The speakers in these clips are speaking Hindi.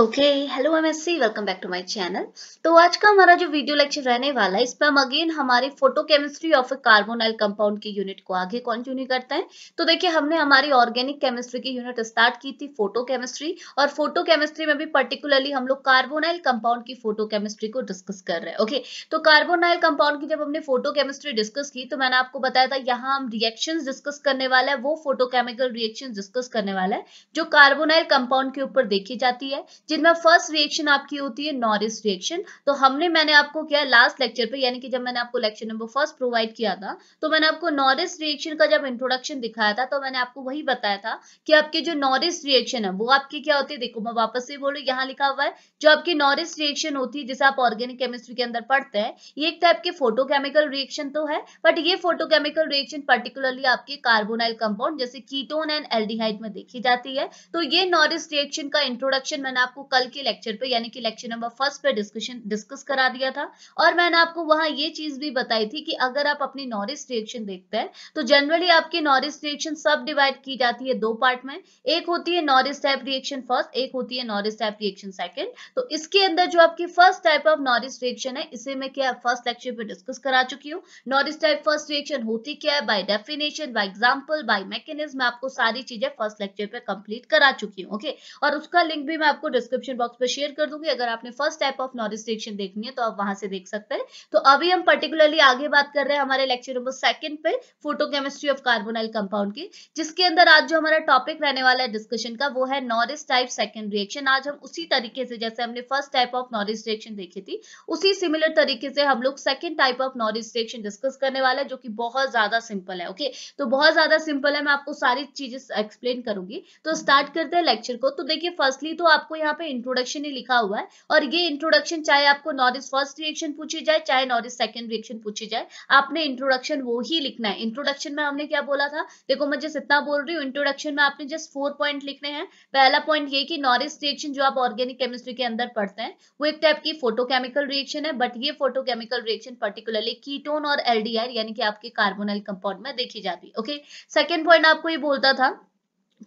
Okay hello M S C welcome back to my channel तो आज का हमारा जो वीडियो लेक्चर रहने वाला है इस पर हम अगेन हमारी फोटोकेमिस्ट्री ऑफ कार्बोनाइल कंपाउंड की यूनिट को आगे कंटिन्यू करते हैं तो देखिए हमने हमारी ऑर्गेनिक केमिस्ट्री की यूनिट स्टार्ट की थी फोटोकेमिस्ट्री और फोटोकेमिस्ट्री में भी पर्टिकुलरली हम लोग कार्बोनाइल कंपाउंड की केमिस्ट्री को डिस्कस कर रहे हैं ओके तो कार्बोनाइल कंपाउंड की जब हमने केमिस्ट्री डिस्कस की तो मैंने आपको बताया था यहाँ हम रिएक्शन डिस्कस करने वाला है वो फोटोकेमिकल रिएक्शन डिस्कस करने वाला है जो कार्बोनाइल कंपाउंड के ऊपर देखी जाती है जिनमें फर्स्ट रिएक्शन आपकी होती है नॉरिस रिएक्शन तो हमने मैंने आपको क्या लास्ट लेक्चर पे यानी कि जब मैंने आपको लेक्चर नंबर फर्स्ट प्रोवाइड किया था तो मैंने आपको नॉरिस रिएक्शन का जब इंट्रोडक्शन दिखाया था तो मैंने आपको वही बताया था कि आपके जो नॉरिस रिएक्शन है वो आपकी क्या होती है देखो मैं वापस से बोलू यहाँ लिखा हुआ है जो आपकी नॉरिस रिएक्शन होती है जैसे आप ऑर्गेनिक केमिस्ट्री के अंदर पढ़ते हैं ये एक टाइप के फोटोकेमिकल रिएक्शन तो है बट ये फोटोकेमिकल रिएक्शन पर्टिकुलरली आपके कार्बोनाइल कंपाउंड जैसे कीटोन एंड एल्डिहाइड में देखी जाती है तो ये नॉरिस रिएक्शन का इंट्रोडक्शन मैंने आपको आपको कल के लेक्चर पे यानी कि लेक्चर नंबर फर्स्ट पे डिस्कशन डिस्कस करा दिया था और मैंने आपको वहां ये चीज भी बताई थी कि अगर आप अपनी नॉरिस रिएक्शन देखते हैं तो जनरली आपकी नॉरिस रिएक्शन सब डिवाइड की जाती है दो पार्ट में एक होती है नॉरिस टाइप रिएक्शन फर्स्ट एक होती है नॉरिस टाइप रिएक्शन सेकेंड तो इसके अंदर जो आपकी first type of Norrish reaction है इसे मैं क्या फर्स्ट लेक्चर पे डिस्कस करा चुकी हूँ नॉरिस टाइप फर्स्ट रिएक्शन होती क्या है by definition by example by mechanism आपको सारी चीजें फर्स्ट लेक्चर पे कंप्लीट करा चुकी हूँ ओके और उसका लिंक भी मैं आपको डिस्क्रिप्शन बॉक्स पर शेयर कर दूंगी अगर आपने फर्स्ट टाइप ऑफ नॉन डिस्ट्रिक्शन देखनी है तो आप वहां से देख सकते हैं तो अभी हम पर्टिकुलरली आगे बात कर रहे हैं हमारे लेक्चर नंबर सेकंड पे फोटोकेमिस्ट्री ऑफ कार्बोनाइल कंपाउंड की जिसके अंदर आज जो हमारा टॉपिक रहने वाला है डिस्कशन का वो है नॉरिस टाइप सेकेंड रिएक्शन आज हम उसी तरीके से जैसे हमने first type of Norrish reaction देखी थी उसी सिमिलर तरीके से हम लोग second type of Norrish reaction discuss करने वाला है जो कि बहुत ज्यादा सिंपल है ओके तो बहुत ज्यादा सिंपल है मैं आपको सारी चीजें एक्सप्लेन करूंगी तो स्टार्ट करते हैं लेक्चर को तो देखिए फर्स्टली तो आपको यहाँ यहाँ पे इंट्रोडक्शन ही लिखा हुआ है और ये इंट्रोडक्शन चाहे आपको नॉरिस फर्स्ट रिएक्शन पूछी जाए चाहे नॉरिस सेकंड रिएक्शन पूछी जाए आपने इंट्रोडक्शन वो ही लिखना है इंट्रोडक्शन में हमने क्या बोला था देखो मैं जस्ट इतना बोल रही हूँ इंट्रोडक्शन में आपने जस्ट फोर पॉइंट लिखने हैं पहला पॉइंट ये की नॉरिस रिएक्शन जो आप ऑर्गेनिक केमिस्ट्री के अंदर पढ़ते हैं वो एक टाइप की फोटोकेमिकल रिएक्शन है बट ये फोटोकेमिकल रिएक्शन पर्टिकुलरली कीटोन और एल यानी कि आपके कार्बोनल कंपाउंड में देखी जाती है ओके सेकेंड पॉइंट आपको ये बोलता था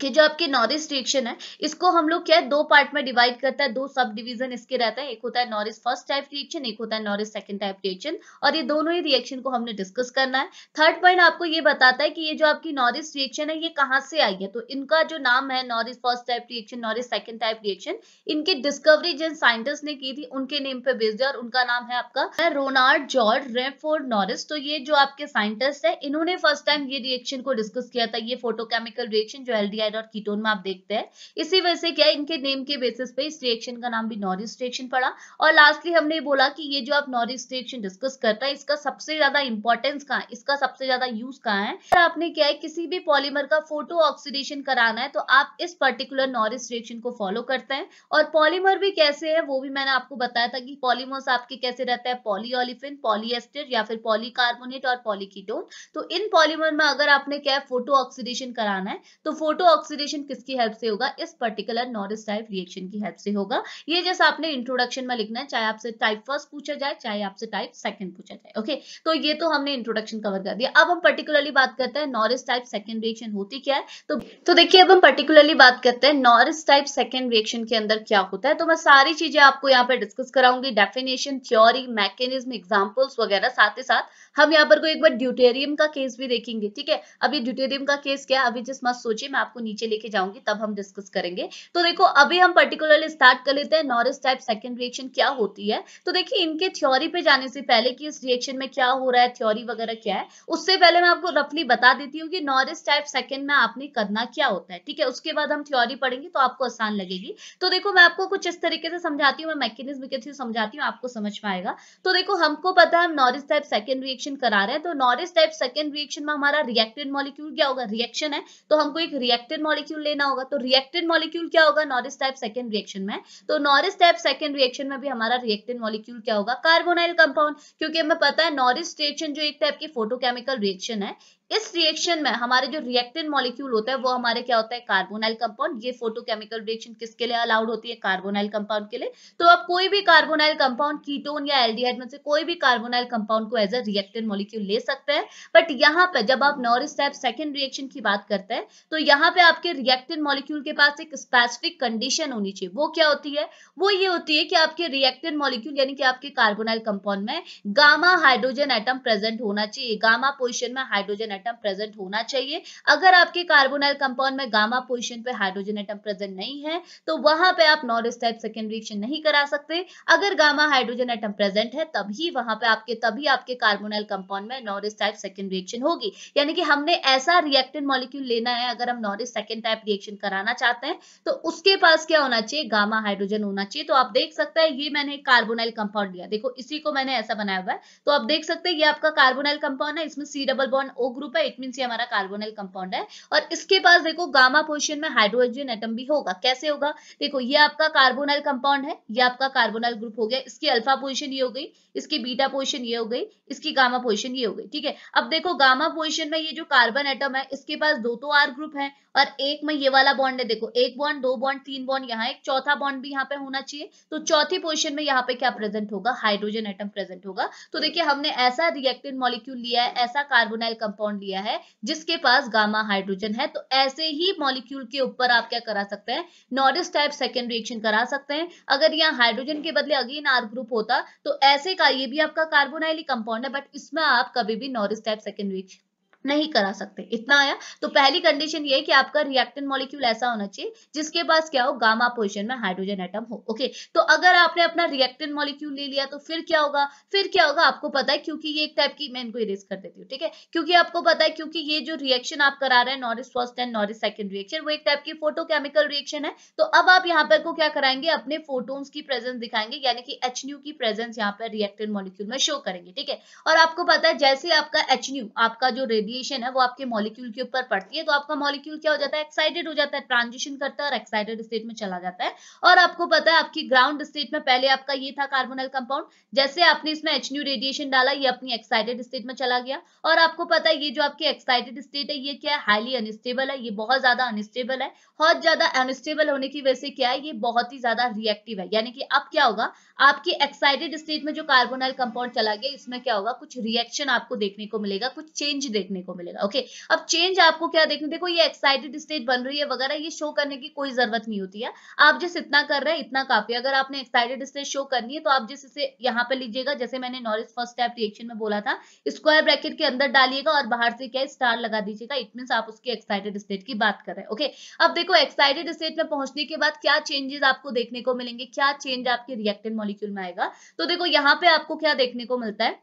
कि जो आपके नॉरिस रिएक्शन है इसको हम लोग क्या है दो पार्ट में डिवाइड करता है दो सब डिवीजन इसके रहता है एक होता है नॉरिस फर्स्ट टाइप रिएक्शन एक होता है नॉरिस सेकंड टाइप रिएक्शन और ये दोनों ही रिएक्शन को हमने डिस्कस करना है थर्ड पॉइंट आपको ये बताता है कि ये जो आपकी नॉरिस रिएक्शन है ये कहाँ से आई है तो इनका जो नाम है Norrish first type reaction Norrish second type reaction इनकी डिस्कवरी जिन साइंटिस्ट ने की थी उनके नेम पे बेस्ड है और उनका नाम है आपका रोनार्ड जॉर्ज रेफोर्ड नॉरिस तो ये जो आपके साइंटिस्ट है इन्होंने फर्स्ट टाइम ये रिएक्शन को डिस्कस किया था ये फोटोकेमिकल रिएक्शन जो एलडीआई पेप्टाइड और कीटोन में आप देखते हैं इसी वजह से क्या इनके नेम के बेसिस पे इस रिएक्शन का नाम भी नॉरिस रिएक्शन पड़ा और लास्टली हमने बोला कि ये जो आप नॉरिस रिएक्शन डिस्कस करता है इसका सबसे ज्यादा इंपॉर्टेंस कहाँ इसका सबसे ज्यादा यूज कहाँ है अगर आपने क्या है किसी भी पॉलीमर का फोटो ऑक्सीडेशन कराना है तो आप इस पर्टिकुलर नॉरिस रिएक्शन को फॉलो करते हैं और पॉलीमर भी कैसे है वो भी मैंने आपको बताया था कि पॉलीमर्स आपके कैसे रहता है पॉलीओलिफिन पॉलीएस्टर या फिर पॉलीकार्बोनेट और पॉलीकीटोन तो इन पॉलीमर में अगर आपने क्या फोटो ऑक्सीडेशन कराना है तो फोटो ऑक्सीडेशन किसकी हेल्प से होगा इस पर्टिकुलर नॉरिस टाइप रिएक्शन की हेल्प से होगा ये जैसा आपने इंट्रोडक्शन में लिखना है चाहे आपसे टाइप फर्स्ट पूछा जाए चाहे आपसे टाइप सेकंड पूछा जाए ओके तो ये तो हमने इंट्रोडक्शन कवर कर दिया अब हम पर्टिकुलरली बात करते हैं नॉरिस टाइप सेकेंड रिएक्शन होती क्या है तो, तो देखिये अब हम पर्टिकुलरली बात करते हैं नॉरिस टाइप सेकेंड रिएक्शन के अंदर क्या होता है तो मैं सारी चीजें आपको यहाँ पे डिस्कस कराऊंगी डेफिनेशन थ्योरी मैकेनिज्म एग्जाम्पल्स वगैरह साथ ही साथ हम यहाँ पर कोई एक बार ड्यूटेरियम का केस भी देखेंगे ठीक है अभी ड्यूटेरियम का केस क्या अभी जिस मत सोचिए मैं आपको नीचे लेके जाऊंगी तब हम डिस्कस करेंगे तो देखो अभी हम पर्टिकुलरली स्टार्ट कर लेते हैं नॉरिस टाइप सेकेंड रिएक्शन क्या होती है तो देखिए इनके थ्योरी पे जाने से पहले कि इस रिएक्शन में क्या हो रहा है थ्योरी वगैरह क्या है उससे पहले मैं आपको रफली बता देती हूँ कि नॉरिस टाइप सेकेंड में आपने करना क्या होता है ठीक है उसके बाद हम थ्योरी पढ़ेंगे तो आपको आसान लगेगी तो देखो मैं आपको कुछ इस तरीके से समझाती हूँ मैं मैकेनिज्म के थ्रू समझाती हूँ आपको समझ में आएगा तो देखो हमको पता है Norrish type second reaction reaction करा रहे हैं तो नॉरिस टाइप सेकेंड रिएक्शन में हमारा रिएक्टेड मॉलिक्यूल क्या होगा रिएक्शन है तो हमको एक रिएक्टेड मॉलिक्यूल लेना होगा तो रिएक्टेड मॉलिक्यूल क्या होगा नॉरिस टाइप सेकेंड रिएक्शन में तो नॉरिस टाइप सेकेंड रिएक्शन में भी हमारा रिएक्टेड मॉलिक्यूल क्या होगा कार्बोनाइल कंपाउंड क्योंकि हमें पता है नॉरिस रिएक्शन जो एक टाइप की फोटोकेमिकल रिएक्शन है इस रिएक्शन में हमारे जो रिएक्टेंट मॉलिक्यूल होता है वो हमारे क्या होता है कार्बोनाइल कंपाउंड ये फोटोकेमिकल रिएक्शन किसके लिए अलाउड होती है कार्बोनाइल कंपाउंड के लिए तो अब कोई भी कार्बोनाइल कंपाउंड कीटोन या एल्डिहाइड में से कोई भी कार्बोनाइल कंपाउंड को एज अ रिएक्टेंट मॉलिक्यूल ले सकते हैं बट यहाँ पे जब आप नॉरिस टाइप सेकेंड रिएक्शन की बात करते हैं तो यहाँ पे आपके रिएक्टेंट मॉलिक्यूल के पास एक स्पेसिफिक कंडीशन होनी चाहिए वो क्या होती है वो ये होती है कि आपके रिएक्टेंट मॉलिक्यूल यानी कि आपके कार्बोनाइल कंपाउंड में गामा हाइड्रोजन एटम प्रेजेंट होना चाहिए गामा पोजिशन में हाइड्रोजन एटम प्रेजेंट होना चाहिए अगर आपके कार्बोनाइल कंपाउंड में गामा पोजिशन पे हाइड्रोजन एटम प्रेजेंट नहीं है तो वहां पे आप नॉन स्टाइप सेकेंड रिएक्शन नहीं करा सकते अगर गामा हाइड्रोजन एटम प्रेजेंट है तभी वहां पे आपके तभी आपके कार्बोनाइल कंपाउंड में नॉरिस टाइप सेकेंड रिएक्शन होगी यानी कि हमने ऐसा रिएक्टेंट मॉलिक्यूल लेना है अगर हम नॉरिस सेकेंड टाइप रिएक्शन कराना चाहते हैं तो उसके पास क्या होना चाहिए गामा हाइड्रोजन होना चाहिए तो आप देख सकते हैं ये मैंने कार्बोनाइल कंपाउंड लिया देखो इसी को मैंने ऐसा बनाया हुआ है तो आप देख सकते हैं ये आपका कार्बोनाइल कंपाउंड है इसमें C double bond O group group है इट मीन ये हमारा कार्बोनल कंपाउंड है और इसके पास देखो गामा पोजिशन में हाइड्रोजन एटम भी होगा कैसे होगा देखो ये आपका कार्बोनल कंपाउंड है ये आपका कार्बोनल ग्रुप हो गया इसकी अल्फा पोजिशन ये हो गई इसकी बीटा पोजिशन ये हो गई इसकी गामा पोजिशन ये हो गई ठीक है अब देखो गामा पोजिशन में ये जो कार्बन एटम है इसके पास दो तो आर ग्रुप है और एक में ये वाला बॉन्ड है देखो एक बॉन्ड दो बॉन्ड तीन बॉन्ड यहाँ एक चौथा बॉन्ड भी यहाँ पे होना चाहिए तो चौथी पोजिशन में यहाँ पे क्या प्रेजेंट होगा हाइड्रोजन एटम प्रेजेंट होगा तो देखिए हमने ऐसा रिएक्टेड मॉलिक्यूल लिया है ऐसा कार्बोनाइल कंपाउंड लिया है जिसके पास गामा हाइड्रोजन है तो ऐसे ही मॉलिक्यूल के ऊपर आप क्या करा सकते हैं नॉरिस टाइप सेकेंड रिएक्शन करा सकते हैं अगर यहाँ हाइड्रोजन के बदले अगेन आर ग्रुप होता तो ऐसे का ये भी आपका कार्बोनाइली कंपाउंड है बट इसमें आप कभी भी नॉरिस टाइप सेकेंड रिएक्शन नहीं करा सकते इतना आया तो पहली कंडीशन ये है कि आपका रिएक्टेंट मॉलिक्यूल ऐसा होना चाहिए जिसके पास क्या हो गामा पोजिशन में हाइड्रोजन एटम हो ओके तो अगर आपने अपना रिएक्टेंट मॉलिक्यूल ले लिया तो फिर क्या होगा फिर क्या होगा आपको पता है क्योंकि ये एक टाइप की मैं इनको इरेज कर देती हूँ ठीक है क्योंकि आपको पता है क्योंकि ये जो रिएक्शन आप करा रहे हैं Norrish first and Norrish second reaction वो एक टाइप की फोटोकेमिकल रिएक्शन है तो अब आप यहाँ पर को क्या कराएंगे अपने फोटोन्स की प्रेजेंस दिखाएंगे यानी कि एच की प्रेजेंस यहाँ पर रिएक्टेड मॉलिक्यूल में शो करेंगे ठीक है और आपको पता है जैसे आपका एच आपका जो रेडियो रेडिएशन है वो आपके मॉलिक्यूल के ऊपर पड़ती है तो आपका मॉलिक्यूल क्या हो जाता है एक्साइटेड हो जाता है ट्रांजिशन करता है और एक्साइटेड स्टेट में चला जाता है और आपको पता है आपकी ग्राउंड स्टेट में पहले आपका ये था कार्बोनल कंपाउंड जैसे आपने इसमें एच रेडिएशन डाला ये अपनी एक्साइटेड स्टेट में चला गया और आपको पता है ये जो आपकी एक्साइटेड स्टेट है ये क्या है हाईली अनस्टेबल है ये बहुत ज्यादा अनस्टेबल है बहुत ज्यादा अनस्टेबल होने की वजह से क्या है ये बहुत ही ज्यादा रिएक्टिव है यानी कि अब क्या होगा आपकी एक्साइटेड स्टेट में जो कार्बोनल कंपाउंड चला गया इसमें क्या होगा कुछ रिएक्शन आपको देखने को मिलेगा कुछ चेंज देखने देखने को मिलेगा ओके अब चेंज आपको क्या देखने देखो ये एक्साइटेड स्टेट बन रही है वगैरह ये शो करने की कोई जरूरत नहीं होती है आप जिस इतना कर रहे हैं इतना काफी अगर आपने एक्साइटेड स्टेट शो करनी है तो आप जिस इसे यहाँ पे लीजिएगा जैसे मैंने नॉलेज फर्स्ट टाइप रिएक्शन में बोला था स्क्वायर ब्रैकेट के अंदर डालिएगा और बाहर से क्या स्टार लगा दीजिएगा इट मीनस आप उसकी एक्साइटेड स्टेट की बात कर रहे हैं ओके अब देखो एक्साइटेड स्टेट में पहुंचने के बाद क्या चेंजेस आपको देखने को मिलेंगे क्या चेंज आपके रिएक्टेड मॉलिक्यूल में आएगा तो देखो यहाँ पे आपको क्या देखने को मिलता है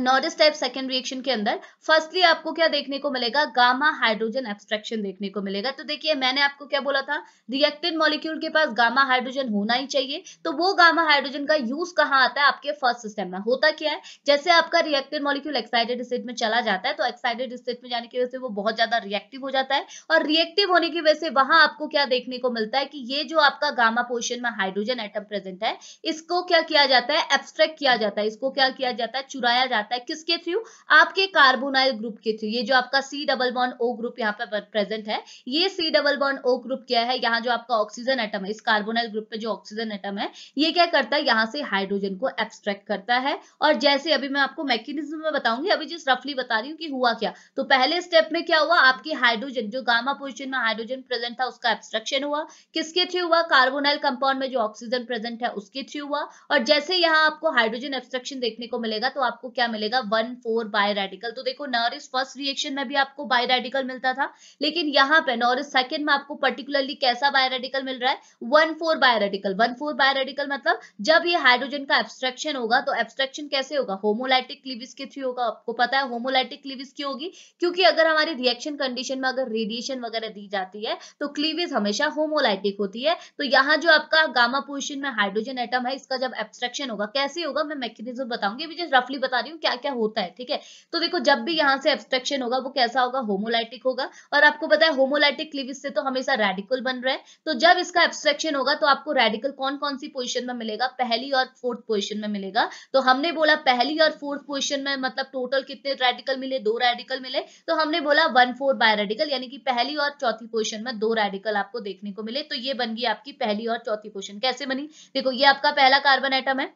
नॉट टाइप सेकेंड रिएक्शन के अंदर फर्स्टली आपको क्या देखने को मिलेगा गामा हाइड्रोजन एब्स्ट्रैक्शन देखने को मिलेगा तो देखिए मैंने आपको क्या बोला था रिएक्टेड मॉलिक्यूल के पास गामा हाइड्रोजन होना ही चाहिए तो वो गामा हाइड्रोजन का यूज कहाँ आता है आपके फर्स्ट सिस्टम में होता क्या है जैसे आपका रिएक्टेड मॉलिक्यूल एक्साइटेड स्टेट में चला जाता है तो एक्साइटेड स्टेट में जाने की वजह से वो बहुत ज्यादा रिएक्टिव हो जाता है और रिएक्टिव होने की वजह से वहां आपको क्या देखने को मिलता है कि ये जो आपका गामा पोर्शन में हाइड्रोजन एटम प्रेजेंट है इसको क्या किया जाता है एब्स्ट्रैक्ट किया जाता है इसको क्या किया जाता है चुराया जाता है जाता है किसके थ्रू आपके कार्बोनाइल ग्रुप के थ्रू ये जो आपका C double bond O group यहाँ पे प्रेजेंट है ये C double bond O group क्या है यहाँ जो आपका ऑक्सीजन एटम है इस कार्बोनाइल ग्रुप पे जो ऑक्सीजन एटम है ये क्या करता है यहाँ से हाइड्रोजन को एब्स्ट्रैक्ट करता है और जैसे अभी मैं आपको मैकेनिज्म में बताऊंगी अभी जिस रफली बता रही हूँ कि हुआ क्या तो पहले स्टेप में क्या हुआ आपकी हाइड्रोजन जो गामा पोजिशन में हाइड्रोजन प्रेजेंट था उसका एब्स्ट्रक्शन हुआ किसके थ्रू हुआ कार्बोनाइल कंपाउंड में जो ऑक्सीजन प्रेजेंट है उसके थ्रू हुआ और जैसे यहाँ आपको हाइड्रोजन एब्स्ट्रक्शन देखने को मिलेगा तो आपको क्या मिलेगा वन फोर बाय रेडिकल तो देखो नॉरिस फर्स्ट रिएक्शन में भी आपको बाय रेडिकल मिलता था लेकिन यहाँ पे नॉरिस सेकंड में आपको पर्टिकुलरली कैसा बाय रेडिकल मिल रहा है one four biradical one four biradical मतलब जब ये हाइड्रोजन का एब्स्ट्रेक्शन होगा तो एब्स्ट्रेक्शन कैसे होगा होमोलाइटिक क्लिविस के थ्रू होगा आपको पता है होमोलाइटिक क्लिविस की होगी क्योंकि अगर हमारी रिएक्शन कंडीशन में अगर रेडिएशन वगैरह दी जाती है तो क्लीविज हमेशा होमोलाइटिक होती है तो यहाँ जो आपका गामा पोजिशन में हाइड्रोजन एटम है इसका जब एब्स्ट्रेक्शन होगा कैसे होगा मैं मैकेनिज्म बताऊंगी मुझे रफली बता रही हूँ में क्या क्या होता है ठीक है तो देखो जब भी यहाँ से एब्स्ट्रेक्शन होगा वो कैसा होगा होमोलाइटिक होगा और आपको पता है होमोलाइटिक क्लिविस से तो हमेशा रेडिकल बन रहे हैं तो जब इसका एब्स्ट्रेक्शन होगा तो आपको रेडिकल कौन कौन सी पोजिशन में मिलेगा पहली और फोर्थ पोजिशन में मिलेगा तो हमने बोला पहली और फोर्थ पोजिशन में मतलब टोटल कितने रेडिकल मिले दो रेडिकल मिले तो हमने बोला वन फोर बाय रेडिकल यानी कि पहली और चौथी पोजिशन में दो रेडिकल आपको देखने को मिले तो ये बन गई आपकी पहली और चौथी पोजिशन कैसे बनी देखो ये आपका पहला कार्बन आइटम है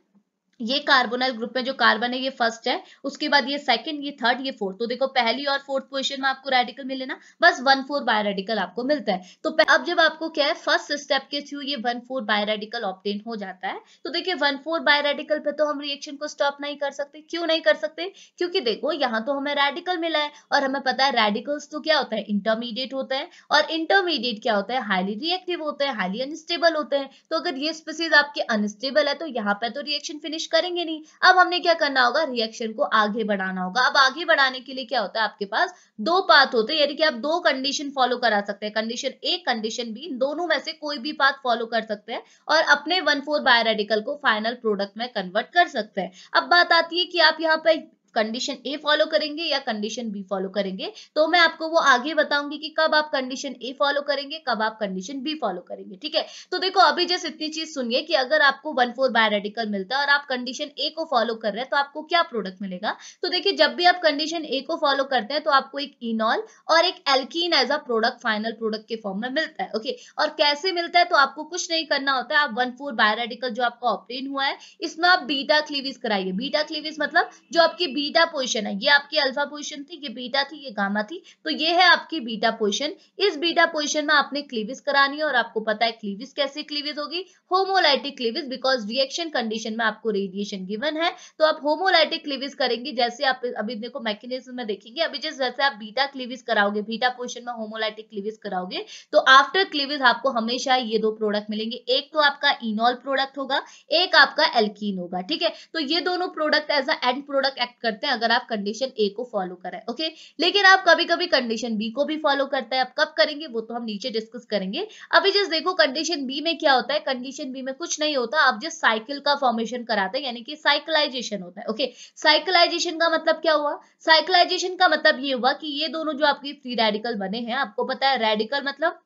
ये कार्बोनल ग्रुप में जो कार्बन है ये फर्स्ट है उसके बाद ये सेकंड ये थर्ड ये फोर्थ तो देखो पहली और फोर्थ पोजीशन में आपको रेडिकल मिले ना बस वन फोर बाय रेडिकल आपको मिलता है तो अब जब आपको क्या है फर्स्ट स्टेप के थ्रू ये one four biradical obtain हो जाता है तो देखिए वन फोर बाय रेडिकल पे तो हम रिएक्शन को स्टॉप नहीं कर सकते क्यों नहीं कर सकते क्योंकि देखो यहाँ तो हमें रेडिकल मिला है और हमें पता है रेडिकल्स तो क्या होता है इंटरमीडिएट होते हैं और इंटरमीडिएट क्या होता है हाईली रिएक्टिव होते हैं हाईली अनस्टेबल होते हैं तो अगर ये स्पीसीज आपके अनस्टेबल है तो यहाँ पर तो रिएक्शन फिनिश करेंगे नहीं अब हमने क्या करना होगा रिएक्शन को आगे बढ़ाना होगा अब आगे बढ़ाने के लिए क्या होता है आपके पास दो पाथ होते हैं यानी कि आप दो कंडीशन फॉलो करा सकते हैं कंडीशन ए कंडीशन बी दोनों में से कोई भी पाथ फॉलो कर सकते हैं और अपने वन फोर बायोरेडिकल को फाइनल प्रोडक्ट में कन्वर्ट कर सकते हैं अब बात आती है कि आप यहाँ पर कंडीशन ए फॉलो करेंगे या कंडीशन बी फॉलो करेंगे तो मैं आपको वो आगे बताऊंगी कि कब आप कंडीशन ए फॉलो करेंगे कब आप कंडीशन बी फॉलो करेंगे ठीक है तो देखो अभी जैसे इतनी चीज सुनिए कि अगर आपको वन फोर बायोरेडिकल मिलता है और आप कंडीशन ए को फॉलो कर रहे हैं तो आपको क्या प्रोडक्ट मिलेगा तो देखिए जब भी आप कंडीशन ए को फॉलो करते हैं तो आपको एक इनॉल और एक alkene as a product final product के फॉर्म में मिलता है ओके और कैसे मिलता है तो आपको कुछ नहीं करना होता है आप वन फोर बायोरेडिकल जो आपका ऑप्टेन हुआ है इसमें आप बीटा क्लीविज कराइए बीटा क्लीविज मतलब जो आपकी बीटा पोजिशन है ये आपकी अल्फा पोजिशन थी ये बीटा थी ये गामा थी तो ये है आपकी बीटा पोजिशन इस बीटा पोजिशन में आपने क्लीविज करानी है और आपको पता है क्लीविज कैसे क्लीविज होगी homolytic cleavage because reaction condition में आपको रेडिएशन गिवन है तो आप होमोलाइटिक क्लीविज करेंगे जैसे आप अभी देखो मैकेनिज्म में देखेंगे अभी जिस जैसे आप बीटा क्लीविज कराओगे बीटा पोजिशन में होमोलाइटिक क्लीविज कराओगे तो आफ्टर क्लीविज आपको हमेशा ये दो प्रोडक्ट मिलेंगे एक तो आपका इनॉल प्रोडक्ट होगा एक आपका एल्कीन होगा ठीक है तो ये दोनों product as a end product act करते हैं अगर आप कंडीशन ए को फॉलो करें ओके लेकिन आप कभी कभी कंडीशन बी को भी फॉलो करते हैं आप कब करेंगे वो तो हम नीचे डिस्कस करेंगे अभी जस्ट देखो कंडीशन बी में क्या होता है कंडीशन बी में कुछ नहीं होता आप जस्ट साइकिल का फॉर्मेशन कराते हैं यानी कि साइकिलाइजेशन होता है ओके साइकिलाइजेशन का मतलब क्या हुआ साइकिलाइजेशन का मतलब ये हुआ कि ये दोनों जो आपके फ्री रेडिकल बने हैं आपको पता है रेडिकल मतलब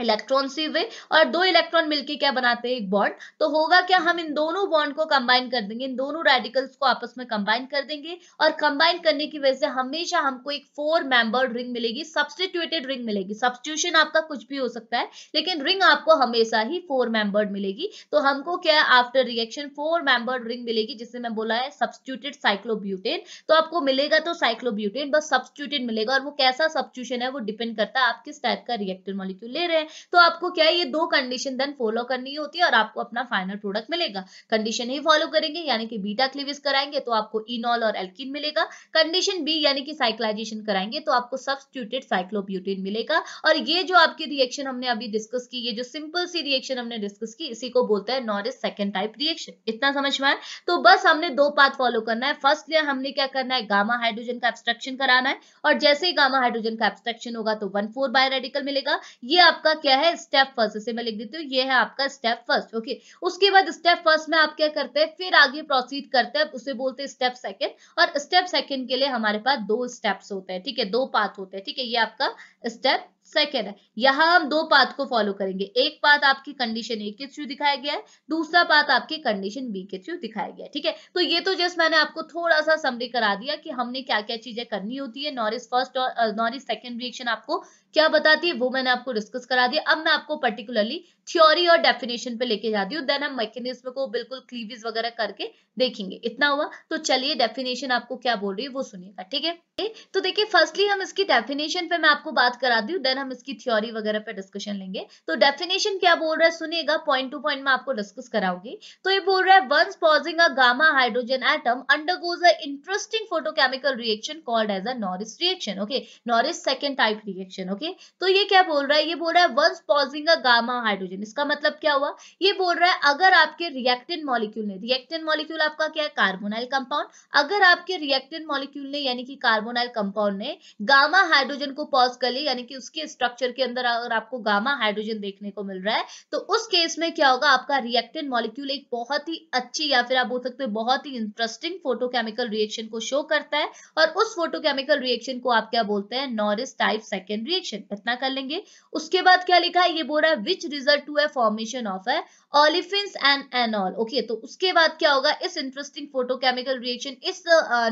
इलेक्ट्रॉन सी वे और दो इलेक्ट्रॉन मिलके क्या बनाते हैं एक बॉन्ड तो होगा क्या हम इन दोनों बॉन्ड को कंबाइन कर देंगे इन दोनों रेडिकल्स को आपस में कंबाइन कर देंगे और कंबाइन करने की वजह से हमेशा हमको एक फोर मेंबर्ड रिंग मिलेगी सब्सटीट्यूटेड रिंग मिलेगी सब्सटीट्यूशन आपका कुछ भी हो सकता है लेकिन रिंग आपको हमेशा ही फोर मेंबर्ड मिलेगी तो हमको क्या after reaction four membered ring मिलेगी जिससे मैं बोला है सब्सटीट्यूटेड साइक्लोब्यूटेन तो आपको मिलेगा तो साइक्लोब्यूटेन बस सब्सटीट्यूटेड मिलेगा और वो कैसा सब्सटीट्यूशन है वो डिपेंड करता है आप किस टाइप का रिएक्टिव मॉलिक्यूल ले रहे हैं है तो आपको क्या है ये दो कंडीशन देन फॉलो करनी होती है और आपको अपना फाइनल प्रोडक्ट मिलेगा कंडीशन ही फॉलो करेंगे यानी कि बीटा क्लिविस कराएंगे तो आपको इनॉल और एल्किन मिलेगा कंडीशन बी यानी कि साइक्लाइजेशन कराएंगे तो आपको सब्सटीट्यूटेड साइक्लोब्यूटेन मिलेगा और ये जो आपकी रिएक्शन हमने अभी डिस्कस की ये जो सिंपल सी रिएक्शन हमने डिस्कस की इसी को बोलते हैं नॉरिस सेकेंड टाइप रिएक्शन इतना समझ में आए तो बस हमने दो पाथ फॉलो करना है फर्स्ट लिया हमने क्या करना है गामा हाइड्रोजन का एब्स्ट्रक्शन कराना है और जैसे ही गामा हाइड्रोजन का एब्स्ट्रक्शन होगा तो वन फोर बायोरेडिकल मिलेगा ये आपका आपका क्या है स्टेप फर्स्ट जैसे मैं लिख देती हूँ ये है आपका स्टेप फर्स्ट ओके उसके बाद स्टेप फर्स्ट में आप क्या करते हैं फिर आगे प्रोसीड करते हैं उसे बोलते हैं स्टेप सेकेंड और स्टेप सेकेंड के लिए हमारे पास दो स्टेप्स होते हैं ठीक है दो पाथ होते हैं ठीक है ये आपका स्टेप सेकेंड है यहाँ हम दो पाथ को फॉलो करेंगे एक पाथ आपकी कंडीशन ए के थ्रू दिखाया गया है दूसरा पाथ आपकी कंडीशन बी के थ्रू दिखाया गया है ठीक है तो ये तो जस्ट मैंने आपको थोड़ा सा समरी करा दिया कि हमने क्या क्या चीजें करनी होती है नॉरिस फर्स्ट और नॉरिस सेकेंड रिएक्शन आपको क्या बताती है वो मैंने आपको डिस्कस करा दिया अब मैं आपको पर्टिकुलरली थ्योरी और डेफिनेशन पे लेके जाती हूँ देन हम मैकेनिज्म को बिल्कुल क्लीवेज वगैरह करके देखेंगे इतना हुआ तो चलिए डेफिनेशन आपको क्या बोल रही है वो सुनिएगा ठीक है तो देखिए फर्स्टली हम इसकी डेफिनेशन पे मैं आपको बात करा दी देन हम इसकी थ्योरी वगैरह पे डिस्कशन लेंगे तो डेफिनेशन क्या बोल रहा है सुनिएगा पॉइंट टू पॉइंट में आपको डिस्कस कराऊंगी तो ये बोल रहा है once possessing a gamma hydrogen atom undergoes a interesting photochemical reaction called as a Norrish reaction okay Norrish second type reaction okay okay तो ये क्या बोल रहा है ये बोल रहा है once possessing a gamma hydrogen इसका मतलब क्या हुआ ये बोल रहा है अगर आपके रिएक्टेंट मॉलिक्यूल ने रिएक्टेंट मॉलिक्यूल आपका क्या है कार्बोनाइल कंपाउंड अगर आपके रिएक्टेंट मॉलिक्यूल ने यानी कि कार्बोनाइल कंपाउंड ने गामा हाइड्रोजन को पॉज कर लिया यानी कि उसके स्ट्रक्चर के अंदर अगर आपको गामा हाइड्रोजन देखने को मिल रहा है तो उस केस में क्या होगा आपका रिएक्टेंट मॉलिक्यूल एक बहुत ही अच्छी या फिर आप बोल सकते हो बहुत ही इंटरेस्टिंग फोटोकेमिकल रिएक्शन को शो करता है और उस फोटोकेमिकल रिएक्शन को आप क्या बोलते हैं Norrish type second reaction question इतना कर लेंगे उसके बाद क्या लिखा है ये बोल रहा है which result to a formation of a olefins and enol okay तो उसके बाद क्या होगा इस इंटरेस्टिंग फोटोकेमिकल रिएक्शन इस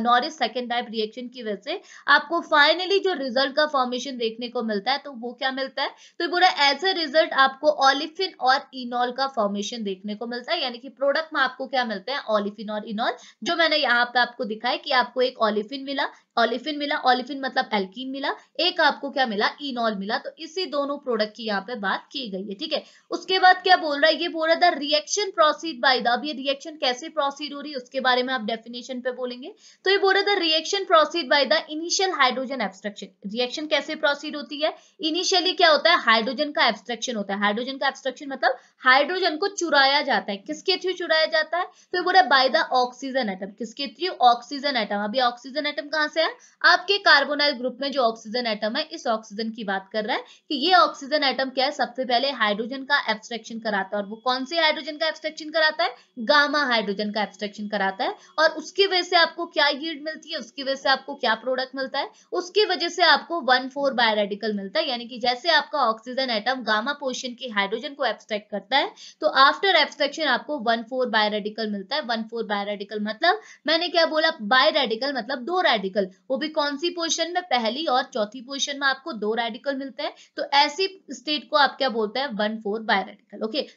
नॉरिस सेकेंड टाइप रिएक्शन की वजह से आपको फाइनली जो रिजल्ट का फॉर्मेशन देखने को मिलता है तो वो क्या मिलता है तो बोला एज अ रिजल्ट आपको ऑलिफिन और इनॉल का फॉर्मेशन देखने को मिलता है यानी कि प्रोडक्ट में आपको क्या मिलता है ऑलिफिन और इनॉल जो मैंने यहाँ पे आपको दिखाया कि आपको एक ऑलिफिन मिला ऑलिफिन मिला ऑलिफिन मतलब एल्किन मिला एक आपको क्या मिला इनॉल मिला तो इसी दोनों प्रोडक्ट की यहाँ पे बात की गई है ठीक है उसके बाद क्या बोल रहा है ये बोल रहा था रिएक्शन प्रोसीड बाय द अब ये रिएक्शन कैसे प्रोसीड हो रही है उसके बारे में आप डेफिनेशन पे बोलेंगे तो ये बोल रहा था reaction proceed by the initial hydrogen abstraction reaction कैसे प्रोसीड होती है इनिशियली क्या होता है हाइड्रोजन का एब्स्ट्रक्शन होता है हाइड्रोजन का एब्स्ट्रक्शन मतलब हाइड्रोजन को चुराया जाता है किसके थ्रू चुराया जाता है तो ये बोल रहा है बाय द ऑक्सीजन एटम किसके थ्रू ऑक्सीजन एटम अभी ऑक्सीजन एटम कहां से है आपके कार्बोनाइल ग्रुप में जो ऑक्सीजन एटम है इस ऑक्सीजन की बात कर रहा है कि ये ऑक्सीजन एटम क्या है सबसे पहले हाइड्रोजन का एब्स्ट्रक्शन कराता है और वो कौन कौन से हाइड्रोजन का एब्सट्रेक्शन कराता है गामा हाइड्रोजन का एब्सट्रेक्शन कराता है और उसकी वजह से आपको क्या यील्ड मिलती है उसकी वजह से आपको क्या प्रोडक्ट मिलता है उसकी वजह से आपको वन फोर बायोरेडिकल मिलता है यानी कि जैसे आपका ऑक्सीजन एटम गामा पोर्शन के हाइड्रोजन को एब्सट्रैक्ट करता है तो आफ्टर एब्सट्रेक्शन आपको वन फोर बायोरेडिकल मिलता है वन फोर बायोरेडिकल मतलब मैंने क्या बोला बायोरेडिकल मतलब दो रेडिकल वो भी कौन सी पोर्शन में पहली और चौथी पोर्शन में आपको दो रेडिकल मिलते हैं तो ऐसी स्टेट को आप क्या बोलते हैं वन फोर बायोरेडिकल ओके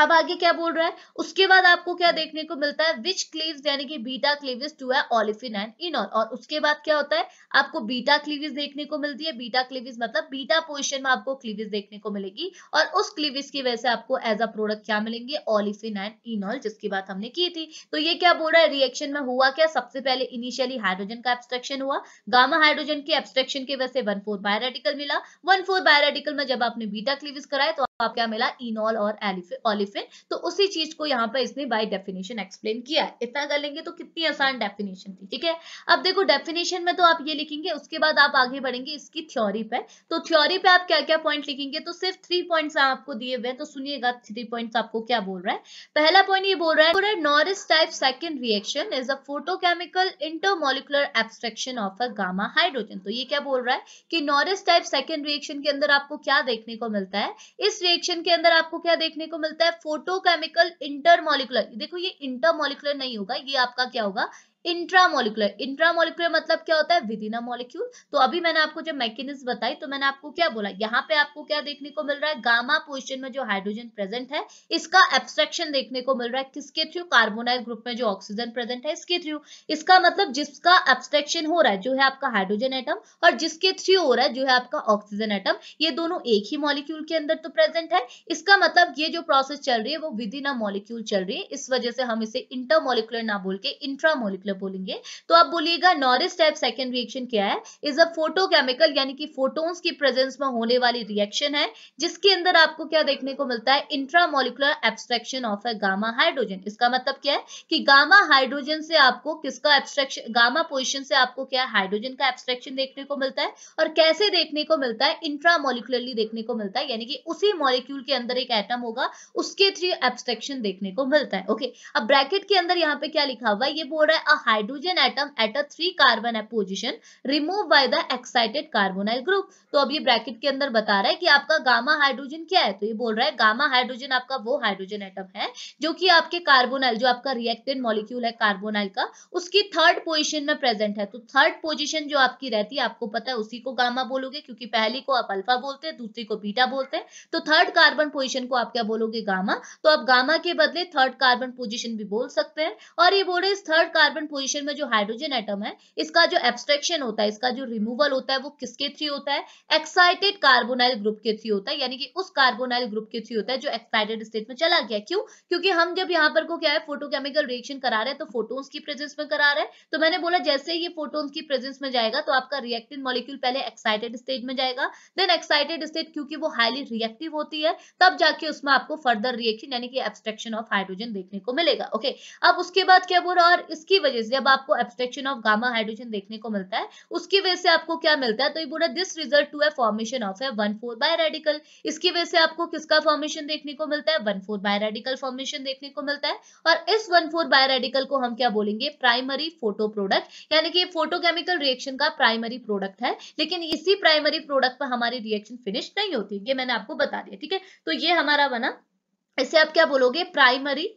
अब आगे क्या बोल रहा है उसके बाद आपको क्या देखने को मिलता है विच क्लीव्स यानी कि बीटा क्लीवेज टू है ऑलिफिन एंड इनऑल और उसके बाद क्या होता है आपको बीटा क्लीविस देखने को मिलती है बीटा क्लीवेज मतलब बीटा पोजिशन में आपको क्लीवेज देखने को मिलेगी और उस क्लीवेज की वजह से आपको एज अ प्रोडक्ट क्या मिलेंगे ऑलिफिन एंड इनॉल जिसकी बात हमने की थी तो ये क्या बोल रहा है रिएक्शन में हुआ क्या सबसे पहले इनिशियली हाइड्रोजन का एब्स्ट्रक्शन हुआ गामा हाइड्रोजन के एब्स्ट्रक्शन की वजह से वन फोर बायोरेडिकल मिला वन फोर बायोरेडिकल में जब आपने बीटा क्लीविस कराए तो आप क्या मिला इनॉल और ऑलिफिन तो उसी चीज को यहाँ पर इसने बाय डेफिनेशन एक्सप्लेन किया है इतना कर लेंगे तो कितनी आसान डेफिनेशन थी ठीक है अब देखो डेफिनेशन में तो आप ये लिखेंगे उसके बाद आप आगे बढ़ेंगे इसकी थ्योरी पे तो थ्योरी पे आप क्या क्या पॉइंट लिखेंगे तो सिर्फ थ्री पॉइंट आपको दिए हुए तो सुनिएगा थ्री पॉइंट आपको क्या बोल रहा है पहला पॉइंट ये बोल रहा है Norrish type second reaction is a photochemical intermolecular abstraction of a gamma hydrogen तो ये क्या बोल रहा है कि नॉरिस टाइप सेकेंड रिएक्शन के अंदर आपको क्या देखने को मिलता है इस रिएक्शन के अंदर आपको क्या देखने को मिलता है फोटोकेमिकल इंटरमोलिकुलर देखो ये इंटरमोलिकुलर नहीं होगा ये आपका क्या होगा इंट्रामोलिकुलर इंट्रामोलिकुलर मतलब क्या होता है विदिन अ मॉलिक्यूल तो अभी मैंने आपको जब मैकेनिज्म बताई तो मैंने आपको क्या बोला यहाँ पे आपको क्या देखने को मिल रहा है गामा पोजिशन में जो हाइड्रोजन प्रेजेंट है इसका एब्स्ट्रैक्शन देखने को मिल रहा है किसके थ्रू कार्बोनाइल ग्रुप में जो ऑक्सीजन प्रेजेंट है इसके थ्रू इसका मतलब जिसका एब्स्ट्रैक्शन हो रहा है जो है आपका हाइड्रोजन एटम और जिसके थ्रू हो रहा है जो है आपका ऑक्सीजन एटम ये दोनों एक ही मॉलिक्यूल के अंदर तो प्रेजेंट है इसका मतलब ये जो प्रोसेस चल रही है वो विदिन अ मॉलिक्यूल चल रही है इस वजह से हम इसे इंटरमोलिकुलर ना बोल के इंट्रामोलिकुलर जब बोलेंगे तो आप बोलिएगा नॉरिस टाइप सेकेंड रिएक्शन क्या है इज अ फोटोकेमिकल यानी कि फोटोन्स की प्रेजेंस में होने वाली रिएक्शन है जिसके अंदर आपको क्या देखने को मिलता है intramolecular abstraction of a gamma hydrogen इसका मतलब क्या है कि गामा हाइड्रोजन से आपको किसका एब्स्ट्रैक्शन गामा पोजिशन से आपको क्या हाइड्रोजन का एब्स्ट्रैक्शन देखने को मिलता है और कैसे देखने को मिलता है इंट्रामोलिकुलरली देखने को मिलता है यानी कि उसी मॉलिक्यूल के अंदर एक एटम होगा उसके थ्री एब्स्ट्रैक्शन देखने को मिलता है ओके अब ब्रैकेट के अंदर यहाँ पे क्या लिखा हुआ है ये बोल रहा है a hydrogen atom at a three carbon position remove by the excited carbonyl group तो अब ये ब्रैकेट के अंदर बता रहा है कि आपका गामा हाइड्रोजन क्या है तो ये बोल रहा है गामा हाइड्रोजन आपका वो हाइड्रोजन एटम है जो कि आपके कार्बोनाइल जो आपका रिएक्टेड मॉलिक्यूल है कार्बोनाइल का उसकी थर्ड पोजिशन में प्रेजेंट है तो थर्ड पोजिशन जो आपकी रहती है आपको पता है उसी को गामा बोलोगे क्योंकि पहली को आप अल्फा बोलते हैं दूसरी को बीटा बोलते हैं तो थर्ड कार्बन पोजिशन को आप क्या बोलोगे गामा तो आप गामा के बदले थर्ड कार्बन पोजिशन भी बोल सकते हैं और ये बोल रहे इस थर्ड कार्बन पोजिशन में जो हाइड्रोजन एटम है इसका जो एब्स्ट्रेक्शन होता है इसका जो रिमूवल होता है वो किसके थ्री होता है एक्साइटेड कार्बोनाइल ग्रुप के थ्री होता है यानी कि उस कार्बोनाइल ग्रुप के थ्री होता है जो एक्साइटेड स्टेट में चला गया क्यों क्योंकि हम जब यहाँ पर को क्या है फोटोकेमिकल रिएक्शन करा रहे हैं तो फोटोन्स की प्रेजेंस में करा रहे हैं तो मैंने बोला जैसे ये फोटोन्स की प्रेजेंस में जाएगा तो आपका रिएक्टिव मॉलिक्यूल पहले एक्साइटेड स्टेट में जाएगा देन एक्साइटेड स्टेट क्योंकि वो हाईली रिएक्टिव होती है तब जाके उसमें आपको फर्दर रिएक्शन यानी कि एब्स्ट्रेक्शन ऑफ हाइड्रोजन देखने को मिलेगा ओके अब उसके बाद क्या बोल रहा है और इसकी वजह वजह से अब आपको एब्स्ट्रेक्शन ऑफ गामा हाइड्रोजन देखने को मिलता है उसकी वजह से आपको क्या मिलता है तो ये बोला this result to a formation of a one four biradical इसकी वजह से आपको किसका फॉर्मेशन देखने को मिलता है one four biradical formation देखने को मिलता है और इस वन फोर बाय रेडिकल को हम क्या बोलेंगे प्राइमरी फोटो प्रोडक्ट यानी कि फोटोकेमिकल रिएक्शन का प्राइमरी प्रोडक्ट है लेकिन इसी प्राइमरी प्रोडक्ट पर हमारी रिएक्शन फिनिश नहीं होती ये मैंने आपको बता दिया ठीक है तो ये हमारा बना इसे आप क्या बोलोगे प्राइमरी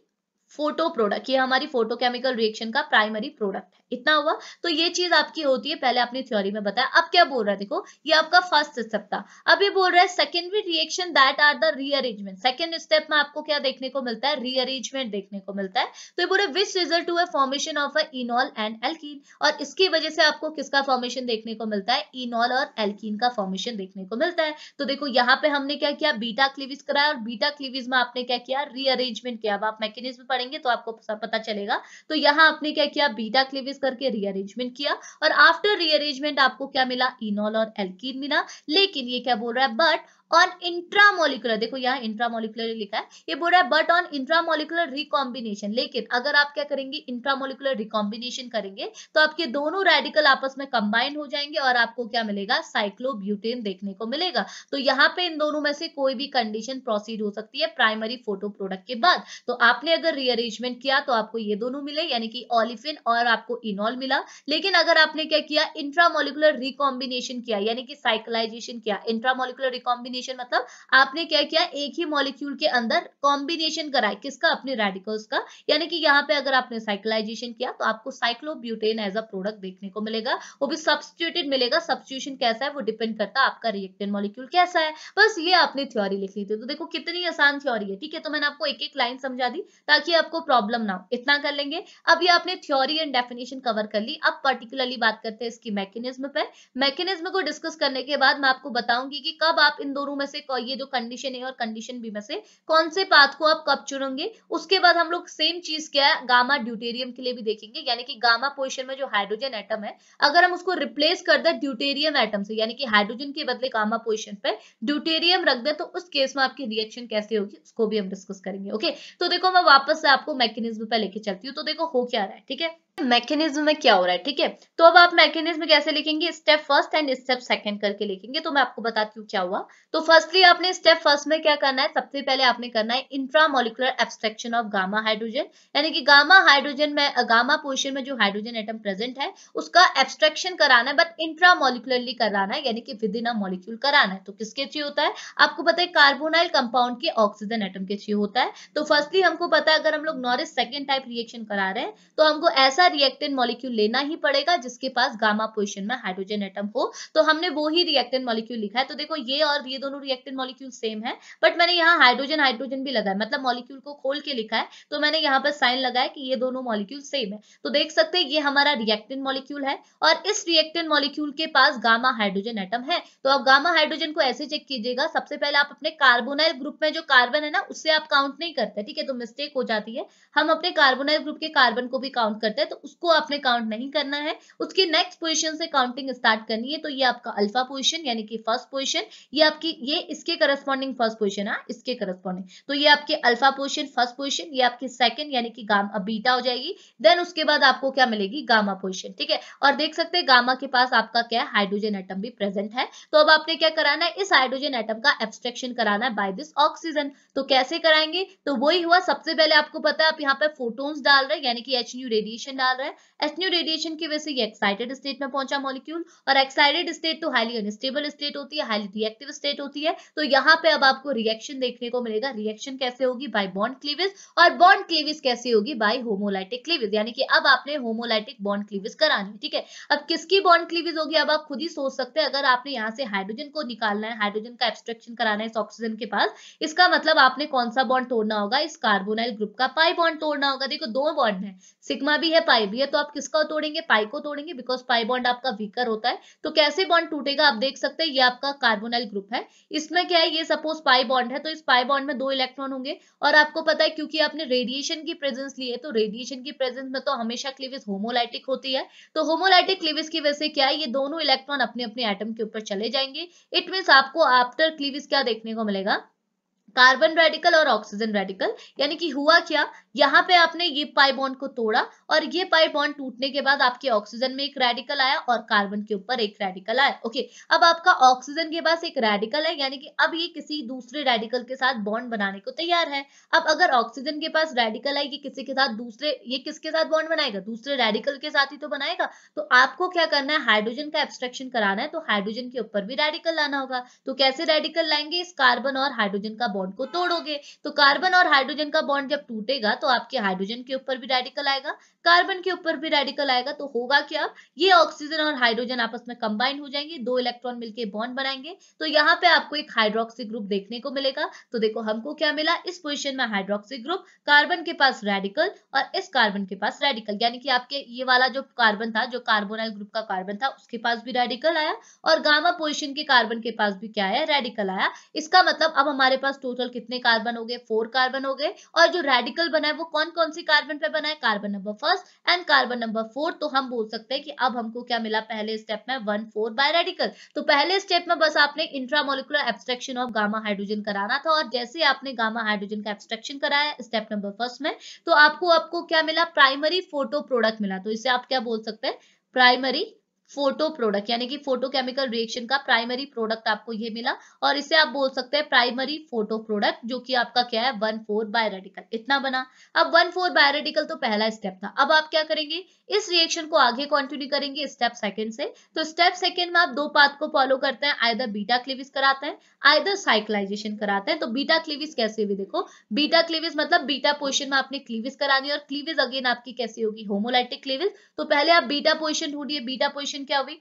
फोटो प्रोडक्ट ये हमारी फोटोकेमिकल रिएक्शन का प्राइमरी प्रोडक्ट है इतना हुआ तो ये चीज आपकी होती है पहले आपने थ्योरी में बताया अब क्या बोल रहा है देखो ये आपका फर्स्ट स्टेप था अब ये बोल रहा है secondary reaction that are the rearrangement second step में आपको क्या देखने को मिलता है रीअरेंजमेंट देखने को मिलता है तो ये बोले विच रिजल्ट हुआ formation of a enol and alkene और इसकी वजह से आपको किसका फॉर्मेशन देखने को मिलता है इनॉल और एल्कीन का फॉर्मेशन देखने को मिलता है तो देखो यहाँ पे हमने क्या किया बीटा क्लिविज कराया और बीटा क्लिविज में आपने क्या किया रीअरेंजमेंट किया अब आप मैकेनिज्म पढ़ेंगे तो आपको पता चलेगा तो यहाँ आपने क्या किया बीटा क्लिविस करके रीअरेंजमेंट किया और आफ्टर रीअरेंजमेंट आपको क्या मिला इनोल और एल्किन मिला लेकिन ये क्या बोल रहा है बट ऑन इंट्रामोलिकुलर देखो यहाँ इंट्रामोलिकुलर लिखा है ये बोल रहा है बट ऑन इंट्रामोलिकुलर रिकॉम्बिनेशन लेकिन अगर आप क्या करेंगे इंट्रामोलिकुलर रिकॉम्बिनेशन करेंगे तो आपके दोनों रेडिकल आपस में कंबाइन हो जाएंगे और आपको क्या मिलेगा साइक्लोब्यूटेन देखने को मिलेगा तो यहाँ पे इन दोनों में से कोई भी कंडीशन प्रोसीड हो सकती है प्राइमरी फोटो प्रोडक्ट के बाद तो आपने अगर रीअरेंजमेंट किया तो आपको ये दोनों मिले यानी कि ऑलिफिन और आपको इनॉल मिला लेकिन अगर आपने क्या किया इंट्रामोलिकुलर रिकॉम्बिनेशन किया यानी कि साइकिलाइजेशन किया इंट्रामोलिकुलर रिकॉम्बिनेशन कॉम्बिनेशन मतलब आपने क्या किया एक ही मॉलिक्यूल के अंदर कॉम्बिनेशन कराया किसका अपने रेडिकल्स का यानी कि यहाँ पे अगर आपने साइक्लाइजेशन किया तो आपको साइक्लोब्यूटेन एज अ प्रोडक्ट देखने को मिलेगा वो भी सब्सिट्यूटेड मिलेगा सब्सिट्यूशन कैसा है वो डिपेंड करता है आपका रिएक्टेंट मॉलिक्यूल कैसा है बस ये आपने थ्योरी लिख ली थी तो देखो कितनी आसान थ्योरी है ठीक है तो मैंने आपको एक एक लाइन समझा दी ताकि आपको प्रॉब्लम ना हो इतना कर लेंगे अब ये आपने थ्योरी एंड डेफिनेशन कवर कर ली अब पर्टिकुलरली बात करते हैं इसकी मैकेनिज्म पे मैकेनिज्म को डिस्कस करने के बाद मैं आपको बताऊंगी कि कब आप इन दोनों दोनों में से ये जो कंडीशन ए और कंडीशन बी में से कौन से पाथ को आप कब चुनेंगे उसके बाद हम लोग सेम चीज क्या है गामा ड्यूटेरियम के लिए भी देखेंगे यानी कि गामा पोजिशन में जो हाइड्रोजन एटम है अगर हम उसको रिप्लेस कर दें ड्यूटेरियम एटम से यानी कि हाइड्रोजन के बदले गामा पोजिशन पर ड्यूटेरियम रख दें तो उस केस में आपकी रिएक्शन कैसे होगी उसको भी हम डिस्कस करेंगे ओके तो देखो मैं वापस से आपको मैकेनिज्म पर लेके चलती हूँ तो देखो हो क्या रहा है ठीक है मैकेनिज्म में क्या हो रहा है ठीक है तो अब आप मैकेनिज्म कैसे लिखेंगे step first and step second करके लिखेंगे तो मैं आपको बताती हूँ क्या हुआ तो फर्स्टली आपने स्टेप फर्स्ट में क्या करना है सबसे पहले आपने करना है intramolecular abstraction of gamma hydrogen यानी कि गामा हाइड्रोजन में गामा पोर्शन में जो हाइड्रोजन आइटम प्रेजेंट है उसका एब्सट्रेक्शन कराना है बट इंट्रामोलिकुलरली कराना है यानी कि विद इन अ मॉलिक्यूल कराना है तो किसके थ्री होता है आपको पता है कार्बोनाइल कंपाउंड के ऑक्सीजन आइटम के थ्री होता है तो फर्स्टली हमको पता है अगर हम लोग नॉरिस सेकेंड टाइप रिएक्शन करा रहे हैं तो हमको ऐसा ऐसा रिएक्टेंट मॉलिक्यूल लेना ही पड़ेगा जिसके पास गामा पोजिशन में हाइड्रोजन एटम हो तो हमने वो ही रिएक्टेंट मॉलिक्यूल लिखा है तो देखो ये और ये दोनों रिएक्टेंट मॉलिक्यूल सेम है बट मैंने यहाँ हाइड्रोजन हाइड्रोजन भी लगाया मतलब मॉलिक्यूल को खोल के लिखा है तो मैंने यहाँ पर साइन लगाया कि ये दोनों मॉलिक्यूल सेम है तो देख सकते ये हमारा रिएक्टेंट मॉलिक्यूल है और इस रिएक्टेंट मॉलिक्यूल के पास गामा हाइड्रोजन एटम है तो आप गामा हाइड्रोजन को ऐसे चेक कीजिएगा सबसे पहले आप अपने कार्बोनाइल ग्रुप में जो कार्बन है ना उससे आप काउंट नहीं करते ठीक है तो मिस्टेक हो जाती है हम अपने कार्बोनाइल ग्रुप के कार्बन को भी काउंट करते हैं तो तो उसको आपने काउंट नहीं करना है उसके नेक्स्ट पोजिशन से काउंटिंग स्टार्ट करनी है तो ये आपका अल्फा पोजिशन यानी कि फर्स्ट पोजिशन ये आपकी ये इसके करस्पॉन्डिंग फर्स्ट पोजिशन है इसके करस्पॉन्डिंग तो ये आपके अल्फा पोजिशन फर्स्ट पोजिशन ये आपकी सेकंड यानी कि गामा बीटा हो जाएगी देन उसके बाद आपको क्या मिलेगी गामा पोजिशन ठीक है और देख सकते हैं गामा के पास आपका क्या है हाइड्रोजन एटम भी प्रेजेंट है तो अब आपने क्या कराना है इस हाइड्रोजन एटम का एब्स्ट्रेक्शन कराना है बाय दिस ऑक्सीजन तो कैसे कराएंगे तो वही हुआ सबसे पहले आपको पता है आप यहाँ पे फोटोन्स डाल रहे हैं यानी कि एच रेडिएशन डाल रहा है एचन्यू रेडिएशन की वजह से ये एक्साइटेड स्टेट में पहुंचा मॉलिक्यूल और एक्साइटेड स्टेट तो हाईली अनस्टेबल स्टेट होती है हाईली रिएक्टिव स्टेट होती है तो यहाँ पे अब आपको रिएक्शन देखने को मिलेगा रिएक्शन कैसे होगी बाई बॉन्ड क्लीविज और बॉन्ड क्लीविज कैसे होगी बाई होमोलाइटिक क्लीविज यानी कि अब आपने होमोलाइटिक बॉन्ड क्लीविज करानी है ठीक है अब किसकी बॉन्ड क्लीविज होगी अब आप खुद ही सोच सकते हैं अगर आपने यहाँ से हाइड्रोजन को निकालना है हाइड्रोजन का एब्स्ट्रक्शन कराना है इस ऑक्सीजन के पास इसका मतलब आपने कौन सा बॉन्ड तोड़ना होगा इस कार्बोनाइल ग्रुप का पाई बॉन्ड तोड़ना होगा देखो दो बॉन्ड है सिग्मा भी है पाई पाई भी है तो आप किसका तोड़ेंगे पाई को तोड़ेंगे बिकॉज पाई बॉन्ड आपका वीकर होता है तो कैसे बॉन्ड टूटेगा आप देख सकते हैं ये आपका कार्बोनाइल ग्रुप है इसमें क्या है ये सपोज पाई बॉन्ड है तो इस पाई बॉन्ड में दो इलेक्ट्रॉन होंगे और आपको पता है क्योंकि आपने रेडिएशन की प्रेजेंस ली है तो रेडिएशन की प्रेजेंस में तो हमेशा क्लिविस होमोलाइटिक होती है तो होमोलाइटिक क्लिविस की वजह से क्या है ये दोनों इलेक्ट्रॉन अपने अपने एटम के ऊपर चले जाएंगे इट मीन आपको आफ्टर क्लिविस क्या देखने को मिलेगा कार्बन रेडिकल और ऑक्सीजन रेडिकल यानी कि हुआ क्या यहाँ पे आपने ये पाई बॉन्ड को तोड़ा और ये पाई बॉन्ड टूटने के बाद आपके ऑक्सीजन में एक रेडिकल आया और कार्बन के ऊपर एक रेडिकल आया ओके अब आपका ऑक्सीजन के पास एक रेडिकल है यानी कि अब ये किसी दूसरे रेडिकल के साथ बॉन्ड बनाने को तैयार है अब अगर ऑक्सीजन के पास रेडिकल है ये किसी के साथ दूसरे ये किसके साथ बॉन्ड बनाएगा दूसरे रेडिकल के साथ ही तो बनाएगा तो आपको क्या करना है हाइड्रोजन का एब्स्ट्रक्शन कराना है तो हाइड्रोजन के ऊपर भी रेडिकल लाना होगा तो कैसे रेडिकल लाएंगे इस कार्बन और हाइड्रोजन का बॉन्ड बॉन्ड को तोड़ोगे तो कार्बन और हाइड्रोजन का बॉन्ड जब टूटेगा तो आपके हाइड्रोजन के ऊपर भी रेडिकल आएगा कार्बन के ऊपर भी रेडिकल आएगा तो होगा क्या ये ऑक्सीजन और हाइड्रोजन आपस में कंबाइन हो जाएंगे दो इलेक्ट्रॉन मिलकर बॉन्ड बनाएंगे तो यहाँ पे आपको एक हाइड्रोक्सी ग्रुप देखने को मिलेगा तो देखो हमको क्या मिला इस पोजिशन में हाइड्रोक्सी ग्रुप कार्बन के पास रेडिकल और इस कार्बन के पास रेडिकल यानी कि आपके ये वाला जो कार्बन था जो कार्बोनाइल ग्रुप का कार्बन था उसके पास भी रेडिकल आया और गामा पोजिशन के कार्बन के पास भी क्या है रेडिकल आया इसका मतलब अब हमारे पास टोटल टोटल कितने कार्बन हो गए फोर कार्बन हो गए और जो रेडिकल बना है वो कौन कौन सी कार्बन पे बना है carbon number first and carbon number four तो हम बोल सकते हैं कि अब हमको क्या मिला पहले स्टेप में वन फोर बाय रेडिकल तो पहले स्टेप में बस आपने intramolecular abstraction of gamma hydrogen कराना था और जैसे आपने गामा हाइड्रोजन का एब्स्ट्रेक्शन कराया स्टेप नंबर फर्स्ट में तो आपको आपको क्या मिला प्राइमरी फोटो प्रोडक्ट मिला तो इसे आप क्या बोल सकते हैं प्राइमरी फोटो प्रोडक्ट यानी कि फोटोकेमिकल रिएक्शन का प्राइमरी प्रोडक्ट आपको ये मिला और इसे आप बोल सकते हैं प्राइमरी फोटो प्रोडक्ट जो कि आपका क्या है वन फोर बायोरेडिकल इतना बना अब वन फोर बायोरेडिकल तो पहला स्टेप था अब आप क्या करेंगे इस रिएक्शन को आगे कंटिन्यू करेंगे स्टेप सेकंड से तो स्टेप सेकंड में आप दो पाथ को फॉलो करते हैं आयदर बीटा क्लिविस कराते हैं आयदर साइक्लाइजेशन कराते हैं तो बीटा क्लिविस कैसे हुई देखो बीटा क्लिविस मतलब बीटा पोजिशन में आपने क्लिविस करानी और क्लिविस अगेन आपकी कैसी होगी होमोलाइटिक क्लिविस तो पहले आप बीटा पोजिशन ढूंढिए बीटा पोजिशन पोजिशन क्या हुई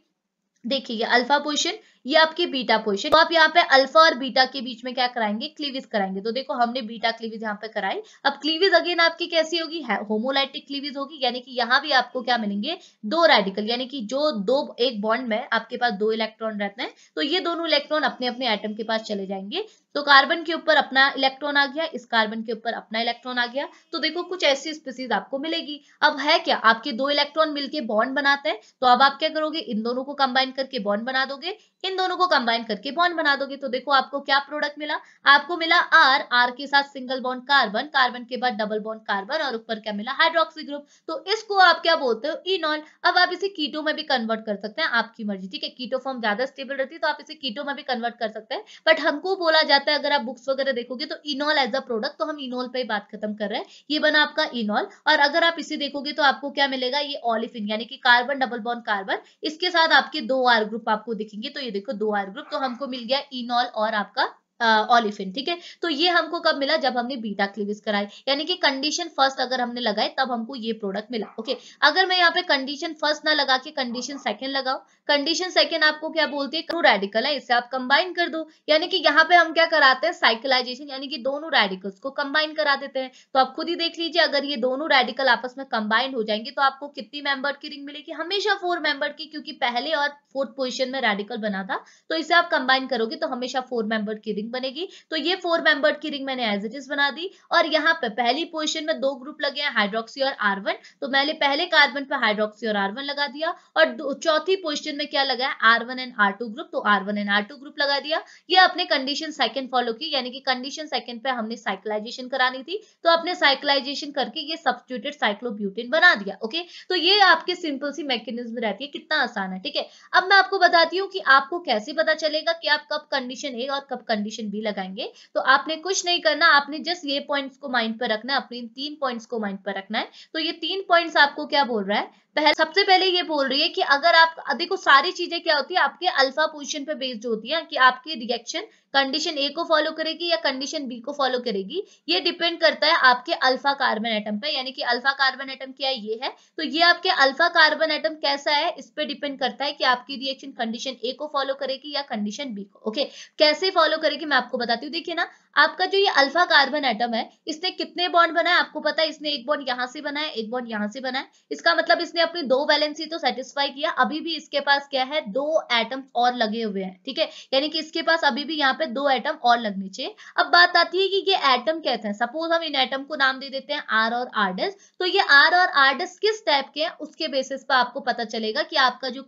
देखिए अल्फा पोजिशन ये आपके बीटा पोजिशन तो आप यहाँ पे अल्फा और बीटा के बीच में क्या कराएंगे क्लीविज कराएंगे तो देखो हमने बीटा क्लीविज यहाँ पे कराई अब क्लीविज अगेन आपकी कैसी होगी होमोलाइटिक क्लीविज होगी यानी कि यहाँ भी आपको क्या मिलेंगे दो रेडिकल यानी कि जो दो एक बॉन्ड में आपके पास दो इलेक्ट्रॉन रहते हैं तो ये दोनों इलेक्ट्रॉन अपने अपने एटम के पास चले जाएंगे तो कार्बन के ऊपर अपना इलेक्ट्रॉन आ गया इस कार्बन के ऊपर अपना इलेक्ट्रॉन आ गया तो देखो कुछ ऐसी स्पीसीज आपको मिलेगी अब है क्या आपके दो इलेक्ट्रॉन मिलके बॉन्ड बनाते हैं तो अब आप क्या करोगे इन दोनों को कंबाइन करके बॉन्ड बना दोगे इन दोनों को कंबाइन करके बॉन्ड बना दोगे तो देखो आपको क्या प्रोडक्ट मिला आपको मिला आर आर के साथ सिंगल बॉन्ड कार्बन कार्बन के बाद डबल बॉन्ड कार्बन और ऊपर क्या मिला हाइड्रोक्सी ग्रुप तो इसको आप क्या बोलते हो इनॉल अब आप इसे कीटो में भी कन्वर्ट कर सकते हैं आपकी मर्जी ठीक है कीटो फॉर्म ज्यादा स्टेबल रहती है तो आप इसे कीटो में भी कन्वर्ट कर सकते हैं बट हमको बोला जाता है अगर आप बुक्स वगैरह देखोगे तो इनॉल एज अ प्रोडक्ट तो हम इनॉल पर बात खत्म कर रहे हैं ये बना आपका इनॉल और अगर आप इसे देखोगे तो आपको क्या मिलेगा ये ऑलिफिन यानी कि कार्बन डबल बॉन्ड कार्बन इसके साथ आपके दो आर ग्रुप आपको दिखेंगे तो ये देखो दो आर ग्रुप तो हमको मिल गया इनॉल और आपका ऑलिफिन ठीक है तो ये हमको कब मिला जब हमने बीटा क्लीविज कराई यानी कि कंडीशन फर्स्ट अगर हमने लगाए तब हमको ये प्रोडक्ट मिला ओके अगर मैं यहाँ पे कंडीशन फर्स्ट ना लगा के कंडीशन सेकंड लगाओ कंडीशन सेकंड आपको क्या बोलती हैं रेडिकल है इसे आप कंबाइन कर दो यानी कि यहाँ पे हम क्या कराते हैं साइकिलाइजेशन यानी कि दोनों रेडिकल्स को कंबाइन करा देते हैं तो आप खुद ही देख लीजिए अगर ये दोनों रेडिकल आपस में कंबाइन हो जाएंगे तो आपको कितनी मेंबर की रिंग मिलेगी हमेशा फोर मेंबर की क्योंकि पहले और फोर्थ पोजिशन में रेडिकल बना था तो इसे आप कंबाइन करोगे तो हमेशा फोर मेंबर की रिंग रिंग बनेगी तो ये फोर मेंबर्ड की रिंग मैंने एज इट इज बना दी और यहाँ पे पहली पोजिशन में दो ग्रुप लगे हैं हाइड्रोक्सी और आर्वन तो मैंने पहले कार्बन पर हाइड्रोक्सी और आर्वन लगा दिया और चौथी पोजिशन में क्या लगा है R one and R two group तो R one and R two group लगा दिया ये अपने कंडीशन सेकंड फॉलो की यानी कि कंडीशन सेकंड पे हमने साइक्लाइजेशन करानी थी तो अपने साइक्लाइजेशन करके ये सब्सटीट्यूटेड साइक्लोब्यूटेन बना दिया ओके तो ये आपके सिंपल सी मैकेनिज्म रहती है कितना आसान है ठीक है अब मैं आपको बताती हूँ कि आपको कैसे पता चलेगा कि आप कब कंडीशन ए और कब कंडीशन कैलकुलेशन भी लगाएंगे तो आपने कुछ नहीं करना आपने जस्ट ये पॉइंट्स को माइंड पर रखना है अपने तीन पॉइंट्स को माइंड पर रखना है तो ये तीन पॉइंट्स आपको क्या बोल रहा है पहले सबसे पहले ये बोल रही है कि अगर आप देखो सारी चीजें क्या होती है आपके अल्फा पोजिशन पे बेस्ड होती है कि आपकी रिएक्शन कंडीशन ए को फॉलो करेगी या कंडीशन बी को फॉलो करेगी ये डिपेंड करता है आपके अल्फा कार्बन एटम पे यानी कि अल्फा कार्बन एटम क्या है ये है तो ये आपके अल्फा कार्बन एटम कैसा है इस पर डिपेंड करता है कि आपकी रिएक्शन कंडीशन ए को फॉलो करेगी या कंडीशन बी को ओके कैसे फॉलो करेगी मैं आपको बताती हूँ देखिए ना आपका जो ये अल्फा कार्बन एटम है इसने कितने बॉन्ड बनाए आपको पता है इसने एक बॉन्ड यहाँ से बनाया एक बॉन्ड यहाँ से बनाया इसका मतलब इसने अपने दो वैलेंसी तो सेटिस्फाई किया अभी भी इसके पास क्या है दो एटम और लगे हुए हैं ठीक है यानी कि इसके पास अभी भी यहाँ पे दो एटम और लगने चाहिए अब बात आती है कि ये एटम कहते हैं सपोज हम इन एटम को नाम दे देते हैं आर और आरडेस तो ये आर और आरडेस किस टाइप के हैं उसके बेसिस पर आपको पता चलेगा कि आपका जो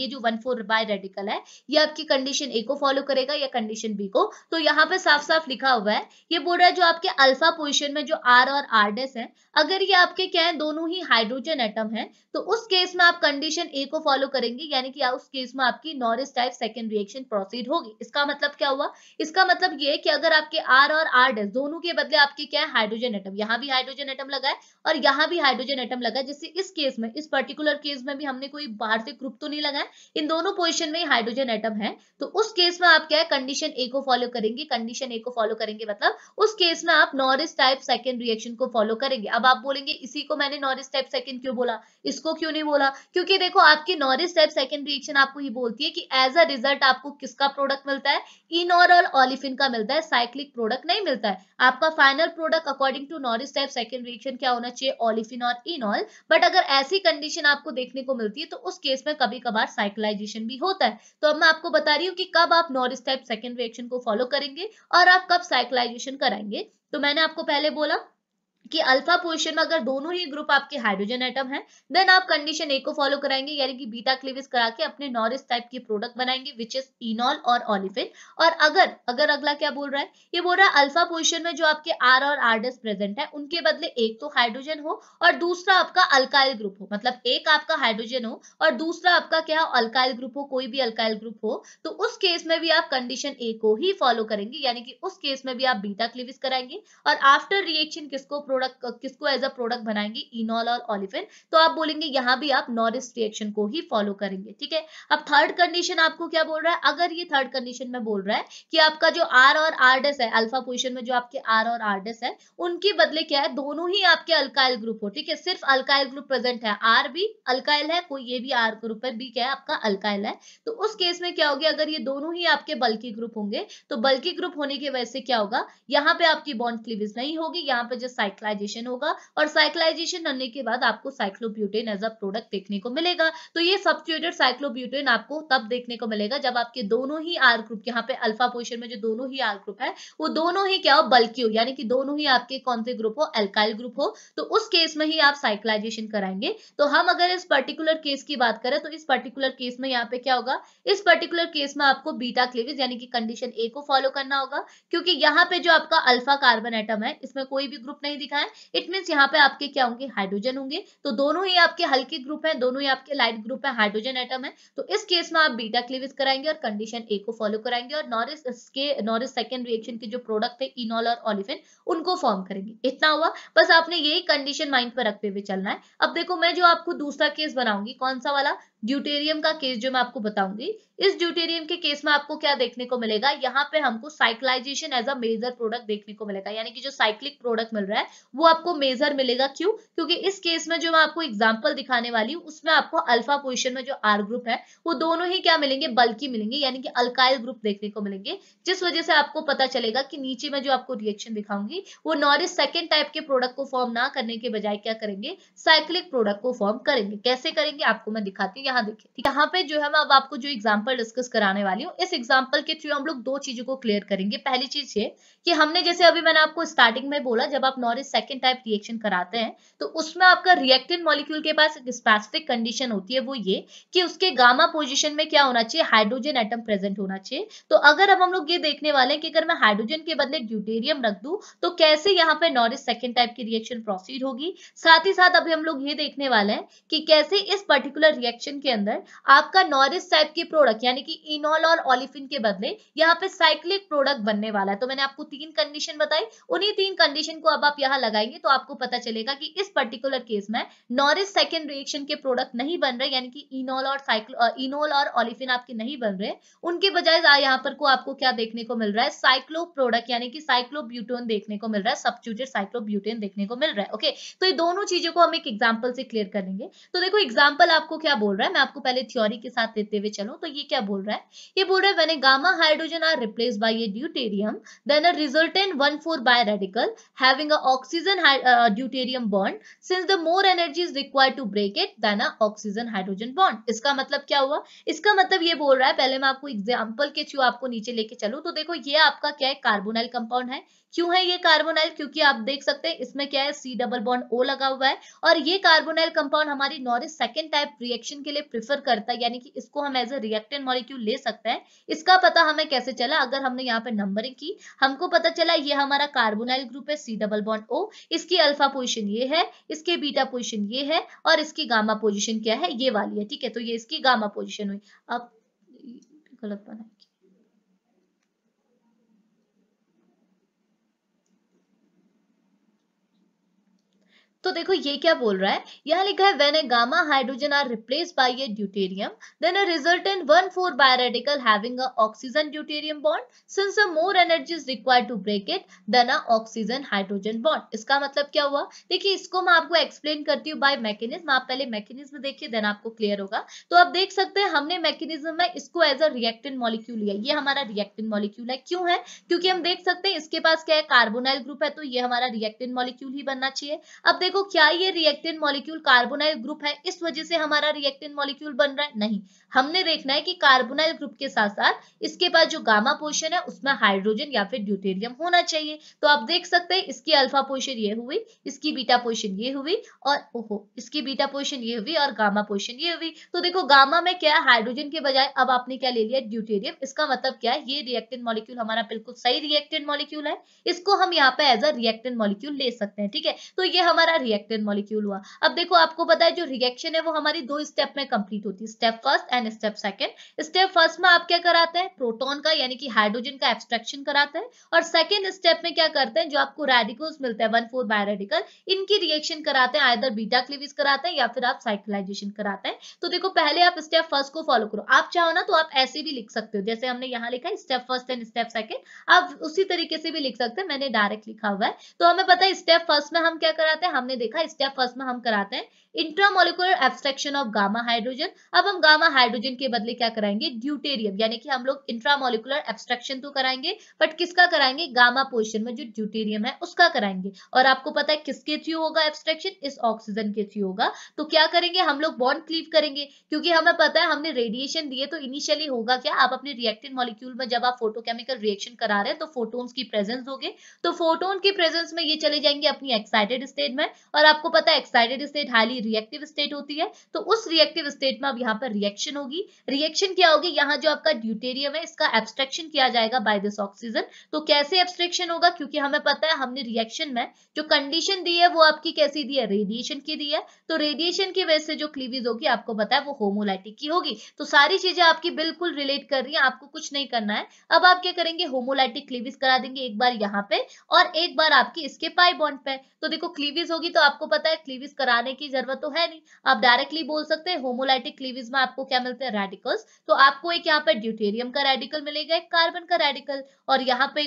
ये जो वन फोर बाय रेडिकल है ये आपकी कंडीशन ए को फॉलो करेगा या कंडीशन बी को तो यहाँ पे साफ साफ लिखा हुआ है ये बोल रहा है जो आपके अल्फा पोजिशन में जो आर और आरडेस है अगर ये आपके क्या है दोनों ही हाइड्रोजन एटम है तो तो उस केस में आप कंडीशन ए को फॉलो करेंगे यानी कि उस केस में आपकी Norrish type second reaction proceed होगी इसका मतलब क्या हुआ इसका मतलब ये कि अगर आपके आर और आर डेस दोनों के बदले आपके क्या है हाइड्रोजन एटम यहाँ भी हाइड्रोजन एटम लगा है और यहाँ भी हाइड्रोजन एटम लगा है जिससे इस केस में इस पर्टिकुलर केस में भी हमने कोई बाहर से ग्रुप तो नहीं लगाया इन दोनों पोजिशन में हाइड्रोजन एटम है तो उस केस में आप क्या है कंडीशन ए को फॉलो करेंगे कंडीशन ए को फॉलो करेंगे मतलब उस केस में आप नॉरिस टाइप सेकेंड रिएक्शन को फॉलो करेंगे अब आप बोलेंगे इसी को मैंने नॉरिस टाइप सेकेंड क्यों बोला इसको इसको क्यों नहीं बोला क्योंकि देखो आपकी नॉरिस टाइप सेकेंड रिएक्शन आपको ये बोलती है कि एज अ रिजल्ट आपको किसका प्रोडक्ट मिलता है इनऑरल ऑलिफिन का मिलता है साइक्लिक प्रोडक्ट नहीं मिलता है आपका final product according to Norrish type second reaction क्या होना चाहिए ऑलिफिन और इनऑल बट अगर ऐसी कंडीशन आपको देखने को मिलती है तो उस केस में कभी कभार साइकिलाइजेशन भी होता है तो अब मैं आपको बता रही हूँ कि कब आप नॉरिस टाइप सेकेंड रिएक्शन को फॉलो करेंगे और आप कब साइकिलाइजेशन कराएंगे तो मैंने आपको पहले बोला कि अल्फा पोजीशन में अगर दोनों ही ग्रुप आपके हाइड्रोजन एटम है देन आप कंडीशन ए को फॉलो कराएंगे यानी कि बीटा क्लिविस करा के अपने नॉरिस टाइप के प्रोडक्ट बनाएंगे विच इज इनॉल और ऑलिफिन और अगर अगर अगला क्या बोल रहा है ये बोल रहा है अल्फा पोजीशन में जो आपके आर और आर डेस प्रेजेंट है उनके बदले एक तो हाइड्रोजन हो और दूसरा आपका अल्काइल ग्रुप हो मतलब एक आपका हाइड्रोजन हो और दूसरा आपका क्या हो अल्काइल ग्रुप हो कोई भी अल्काइल ग्रुप हो तो उस केस में भी आप कंडीशन ए को ही फॉलो करेंगे यानी कि उस केस में भी आप बीटा क्लिविस कराएंगे और आफ्टर रिएक्शन किसको प्रोडक्ट uh, किसको एज अ प्रोडक्ट बनाएंगे इनॉल और ऑलिफिन तो आप बोलेंगे यहाँ भी आप नॉरिस रिएक्शन को ही फॉलो करेंगे ठीक है अब थर्ड कंडीशन आपको क्या बोल रहा है अगर ये थर्ड कंडीशन में बोल रहा है कि आपका जो आर और आरडेस है अल्फा पोजिशन में जो आपके आर और आरडेस है उनके बदले क्या है दोनों ही आपके अल्काइल ग्रुप हो ठीक है सिर्फ अल्काइल ग्रुप प्रेजेंट है आर भी अल्काइल है कोई ये भी आर ग्रुप है बी क्या है आपका अल्काइल है तो उस केस में क्या होगी अगर ये दोनों ही आपके बल्कि ग्रुप होंगे तो बल्कि ग्रुप होने की वजह से क्या होगा यहाँ पे आपकी बॉन्ड क्लीविज नहीं होगी यहाँ पे जो साइक साइक्लाइजेशन होगा और साइक्लाइजेशन होने के बाद आपको साइक्लोब्यूटेन एज अ प्रोडक्ट देखने को मिलेगा तो ये सब्सिट्यूटेड साइक्लोब्यूटेन आपको तब देखने को मिलेगा जब आपके दोनों ही आर ग्रुप यहाँ पे अल्फा पोजिशन में जो दोनों ही आर ग्रुप है वो दोनों ही क्या हो बल्कि हो यानी कि दोनों ही आपके कौन से ग्रुप हो एल्काइल ग्रुप हो तो उस केस में ही आप साइक्लाइजेशन कराएंगे तो हम अगर इस पर्टिकुलर केस की बात करें तो इस पर्टिकुलर केस में यहाँ पे क्या होगा इस पर्टिकुलर केस में आपको बीटा क्लेविज यानी कि कंडीशन ए को फॉलो करना होगा क्योंकि यहाँ पे जो आपका अल्फा कार्बन एटम है इसमें कोई भी ग्रुप नहीं लिखा है इट मीन यहाँ पे आपके क्या होंगे हाइड्रोजन होंगे तो दोनों ही आपके हल्के ग्रुप है दोनों ही आपके लाइट ग्रुप है हाइड्रोजन आइटम है तो इस केस में आप बीटा क्लिविज कराएंगे और कंडीशन ए को फॉलो कराएंगे और नॉरिस के नॉरिस सेकेंड रिएक्शन के जो प्रोडक्ट है इनॉल और ऑलिफिन उनको फॉर्म करेंगे इतना हुआ बस आपने यही कंडीशन माइंड पर रखते हुए चलना है अब देखो मैं जो आपको दूसरा केस बनाऊंगी कौन सा वाला ड्यूटेरियम का केस जो मैं आपको बताऊंगी इस ड्यूटेरियम के केस में आपको क्या देखने को मिलेगा यहाँ पे हमको cyclization as a major product देखने को मिलेगा यानी कि जो साइक्लिक प्रोडक्ट मिल रहा है वो आपको मेजर मिलेगा क्यों क्योंकि इस केस में जो मैं आपको एग्जाम्पल दिखाने वाली हूँ उसमें आपको अल्फा पोजिशन में जो आर ग्रुप है वो दोनों ही क्या मिलेंगे बल्कि मिलेंगे यानी कि अल्काइल ग्रुप देखने को मिलेंगे जिस वजह से आपको पता चलेगा कि नीचे में जो आपको रिएक्शन दिखाऊंगी वो नॉरिस सेकेंड टाइप के प्रोडक्ट को फॉर्म ना करने के बजाय क्या करेंगे साइक्लिक प्रोडक्ट को फॉर्म करेंगे कैसे करेंगे आपको मैं दिखाती हूँ यहाँ देखिए यहाँ पे जो है मैं अब आपको जो एग्जाम्पल डिस्कस कराने वाली हूँ इस एग्जाम्पल के थ्रू हम लोग दो चीजों को क्लियर करेंगे पहली चीज ये कि हमने जैसे अभी मैंने आपको स्टार्टिंग में बोला जब आप नॉरिस सेकेंड टाइप रिएक्शन कराते हैं तो उसमें आपका रिएक्टेंट मॉलिक्यूल के पास एक स्पेसिफिक कंडीशन होती है वो ये कि उसके गामा पोजिशन में क्या होना चाहिए हाइड्रोजन एटम प्रेजेंट होना चाहिए तो अगर अब हम लोग ये देखने वाले हैं कि अगर मैं हाइड्रोजन के बदले ड्यूटेरियम रख दू तो कैसे यहाँ पर नॉरिस सेकेंड टाइप की रिएक्शन प्रोसीड होगी साथ ही साथ अभी हम लोग ये देखने वाले हैं कि कैसे इस पर्टिकुलर रिएक्शन के अंदर आपका नॉरिस टाइप के प्रोडक्ट यानी कि इनॉल और ऑलिफिन के बदले यहाँ पे साइक्लिक प्रोडक्ट बनने वाला है तो मैंने आपको तीन कंडीशन बताई उन्हीं तीन कंडीशन को अब आप यहाँ यहाँ लगाएंगे तो आपको पता चलेगा कि इस पर्टिकुलर केस में नॉरिस सेकेंड रिएक्शन के प्रोडक्ट नहीं बन रहे यानी कि इनोल और साइक्लो इनोल और ऑलिफिन आपके नहीं बन रहे उनके बजाय यहाँ पर को आपको क्या देखने को मिल रहा है साइक्लो प्रोडक्ट यानी कि साइक्लोब्यूटोन देखने को मिल रहा है सब्स्टिट्यूटेड साइक्लोब्यूटेन देखने को मिल रहा है ओके तो ये दोनों चीजों को हम एक एग्जाम्पल से क्लियर करेंगे तो देखो एग्जाम्पल आपको क्या बोल रहा है मैं आपको पहले थ्योरी के साथ देते हुए चलूँ तो ये क्या बोल रहा है ये बोल रहा है when a gamma hydrogen are replace by a deuterium then a resultant one four biradical having a oxygen deuterium bond since the more energy is is to break it it than a oxygen इसका मतलब क्या हुआ इसका मतलब ये बोल रहा है पहले मैं आपको एग्जाम्पल के थ्रू आपको नीचे लेके चलू तो देखो ये आपका क्या है कार्बोनाइल कंपाउंड है क्यों है ये कार्बोनाइल क्योंकि आप देख सकते हैं इसमें क्या है सी डबल बॉन्ड ओ लगा हुआ है और ये कार्बोनाइल कंपाउंड हमारी नॉरिस सेकेंड टाइप रिएक्शन के लिए प्रिफर करता है यानी कि इसको हम एज ए रिएक्टेड मॉलिक्यूल ले सकते हैं इसका पता हमें कैसे चला अगर हमने यहाँ पे नंबरिंग की हमको पता चला ये हमारा कार्बोनाइल ग्रुप है सी डबल बॉन्ड ओ ओ इसकी अल्फा पोजिशन ये है इसके बीटा पोजिशन ये है और इसकी गामा पोजिशन क्या है ये वाली है ठीक है तो ये इसकी गामा पोजिशन हुई अब गलत बना तो देखो ये क्या बोल रहा है यहाँ लिखा है when a gamma hydrogen are replace by a deuterium then a resultant one four biradical having a oxygen deuterium bond since a more energy is required to break it than a oxygen hydrogen bond इसका मतलब क्या हुआ देखिए इसको मैं आपको एक्सप्लेन करती हूँ बाय मैकेनिज्म आप पहले मैकेनिज्म देखिए देन आपको क्लियर होगा तो आप देख सकते हैं हमने मैकेनिज्म में इसको एज अ रिएक्टेंट मॉलिक्यूल लिया ये हमारा रिएक्टेंट मॉलिक्यूल है क्यों है क्योंकि हम देख सकते हैं इसके पास क्या है कार्बोनाइल ग्रुप है तो ये हमारा रिएक्टेंट मॉलिक्यूल ही बनना चाहिए अब देखो देखो क्या ये रिएक्टेंट मॉलिक्यूल कार्बोनाइल ग्रुप है इस वजह से हमारा रिएक्टेंट मॉलिक्यूल बन रहा है नहीं हमने देखना है कि कार्बोनाइल ग्रुप के साथ साथ इसके पास जो गामा पोर्शन है उसमें हाइड्रोजन या फिर ड्यूटेरियम होना चाहिए तो आप देख सकते हैं इसकी अल्फा पोर्शन ये हुई इसकी बीटा पोर्शन ये हुई और ओहो इसकी बीटा पोर्शन ये हुई और गामा पोर्शन ये हुई तो देखो गामा में क्या हाइड्रोजन के बजाय अब आपने क्या ले लिया ड्यूटेरियम इसका मतलब क्या है ये रिएक्टेंट मॉलिक्यूल हमारा बिल्कुल सही रिएक्टेंट मॉलिक्यूल है इसको हम यहाँ पे एज अ रिएक्टेंट मॉलिक्यूल ले सकते हैं ठीक है तो ये हमारा रिएक्टेड मॉलिक्यूल हुआ अब देखो आपको पता है जो रिएक्शन है वो हमारी दो स्टेप में कंप्लीट होती है step first and step second step first में आप क्या कराते हैं प्रोटॉन का यानी कि हाइड्रोजन का एब्स्ट्रैक्शन कराते हैं और सेकेंड स्टेप में क्या करते हैं जो आपको रेडिकल्स मिलते हैं वन फोर बायोरेडिकल इनकी रिएक्शन कराते हैं आयदर बीटा क्लिविज कराते हैं या फिर आप साइकिलाइजेशन कराते हैं तो देखो पहले आप स्टेप फर्स्ट को फॉलो करो आप चाहो ना तो आप ऐसे भी लिख सकते हो जैसे हमने यहाँ लिखा step first and step second आप उसी तरीके से भी लिख सकते हैं मैंने डायरेक्ट लिखा हुआ है तो हमें पता है स्टेप फर्स्ट में हम क्या कराते हैं हम हमने देखा स्टेप फर्स्ट में हम कराते हैं intramolecular abstraction of gamma hydrogen अब हम गामा हाइड्रोजन के बदले क्या कराएंगे ड्यूटेरियम यानी कि हम लोग इंट्रामोलिकुलर एब्सट्रेक्शन तो कराएंगे बट किसका कराएंगे गामा पोर्शन में जो ड्यूटेरियम है उसका कराएंगे और आपको पता है किसके थ्रू होगा एब्सट्रेक्शन इस ऑक्सीजन के थ्रू होगा तो क्या करेंगे हम लोग बॉन्ड क्लीव करेंगे क्योंकि हमें पता है हमने रेडिएशन दिए तो इनिशियली होगा क्या आप अपने रिएक्टेड मॉलिक्यूल में जब आप फोटोकेमिकल रिएक्शन करा रहे हैं तो फोटोन्स की प्रेजेंस होगी तो फोटोन की प्रेजेंस में ये चले जाएंगे अपनी एक्साइटेड स्टेट में और आपको पता है excited state highly reactive state होती है तो उस रिएक्टिव स्टेट में अब यहाँ पर रिएक्शन होगी रिएक्शन क्या होगी यहाँ जो आपका ड्यूटेरियम है इसका एब्स्ट्रेक्शन किया जाएगा बाय दिस ऑक्सीजन तो कैसे एब्स्ट्रेक्शन होगा क्योंकि हमें पता है हमने रिएक्शन में जो कंडीशन दी है वो आपकी कैसी दी है रेडिएशन की दी है तो रेडिएशन की वजह से जो क्लीवेज होगी आपको पता है वो होमोलाइटिक की होगी तो सारी चीजें आपकी बिल्कुल रिलेट कर रही है आपको कुछ नहीं करना है अब आप क्या करेंगे होमोलाइटिक क्लीविज करा देंगे एक बार यहाँ पे और एक बार आपकी इसके पाई बॉन्ड पे तो देखो क्लीविज होगी होगी तो आपको पता है क्लीविज कराने की जरूरत तो है नहीं आप डायरेक्टली बोल सकते हैं होमोलाइटिक क्लीविज में आपको क्या मिलते हैं रेडिकल्स तो आपको एक यहाँ पर ड्यूटेरियम का रेडिकल मिलेगा एक कार्बन का रेडिकल और यहाँ पे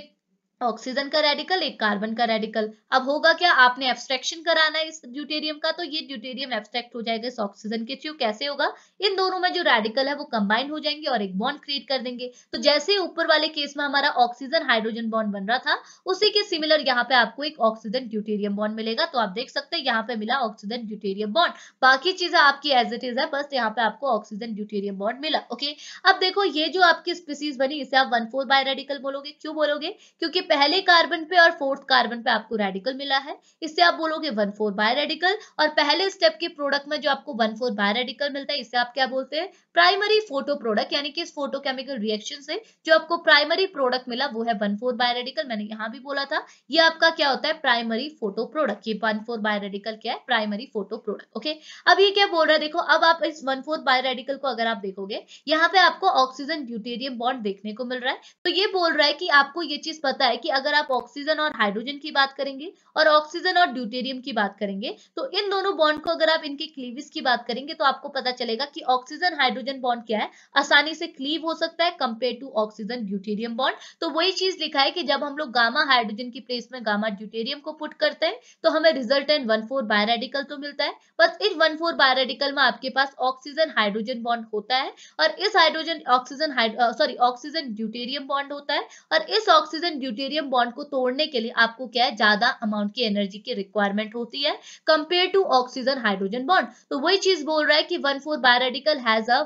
ऑक्सीजन का रेडिकल एक कार्बन का रेडिकल अब होगा क्या आपने एब्सट्रेक्शन कराना है इस ड्यूटेरियम का तो ये ड्यूटेरियम एब्स्ट्रैक्ट हो जाएगा इस ऑक्सीजन के थ्रू कैसे होगा इन दोनों में जो रेडिकल है वो कंबाइन हो जाएंगे और एक बॉन्ड क्रिएट कर देंगे तो जैसे ऊपर वाले केस में हमारा ऑक्सीजन हाइड्रोजन बॉन्ड बन रहा था उसी के सिमिलर यहाँ पे आपको एक ऑक्सीजन ड्यूटेरियम बॉन्ड मिलेगा तो आप देख सकते हैं यहाँ पे मिला ऑक्सीजन ड्यूटेरियम बॉन्ड बाकी चीजें आपकी एज इट इज है बस यहाँ पे आपको ऑक्सीजन ड्यूटेरियम बॉन्ड मिला ओके अब देखो ये जो आपकी स्पीसीज बनी इसे आप वन फोर बाय रेडिकल बोलोगे क्यों बोलोगे क्योंकि पहले कार्बन पे और फोर्थ कार्बन पे आपको रेडिकल मिला है इससे आप बोलोगे वन फोर बाय रेडिकल और पहले स्टेप के प्रोडक्ट में जो आपको वन फोर बाय रेडिकल मिलता है इससे आप क्या बोलते हैं प्राइमरी फोटो प्रोडक्ट यानी कि इस फोटोकेमिकल रिएक्शन से जो आपको प्राइमरी प्रोडक्ट मिला वो है वन फोर बायोरेडिकल मैंने यहाँ भी बोला था ये आपका क्या होता है प्राइमरी फोटो प्रोडक्ट ये वन फोर बायोरेडिकल क्या है प्राइमरी फोटो प्रोडक्ट ओके अब ये क्या बोल रहा है देखो अब आप इस वन फोर बायोरेडिकल को अगर आप देखोगे यहाँ पे आपको ऑक्सीजन ड्यूटेरियम बॉन्ड देखने को मिल रहा है तो ये बोल रहा है कि आपको ये चीज पता है कि अगर आप ऑक्सीजन और हाइड्रोजन की बात करेंगे और ऑक्सीजन और ड्यूटेरियम की बात करेंगे तो इन दोनों बॉन्ड को अगर आप इनके क्लीविस की बात करेंगे तो आपको पता चलेगा कि ऑक्सीजन हाइड्रोजन हाइड्रोजन बॉन्ड क्या है आसानी से क्लीव हो सकता है compare to oxygen deuterium bond तो वही चीज लिखा है कि जब हम लोग गामा हाइड्रोजन की प्लेस में गामा ड्यूटेरियम को पुट करते हैं तो हमें रिजल्टेंट वन फोर बायोरेडिकल तो मिलता है बस इस वन फोर बायोरेडिकल में आपके पास ऑक्सीजन हाइड्रोजन बॉन्ड होता है और इस hydrogen oxygen sorry oxygen deuterium bond होता है और इस ऑक्सीजन ड्यूटेरियम बॉन्ड को तोड़ने के लिए आपको क्या है ज्यादा अमाउंट की एनर्जी की रिक्वायरमेंट होती है compare to oxygen hydrogen bond तो वही चीज बोल रहा है कि one four biradical has a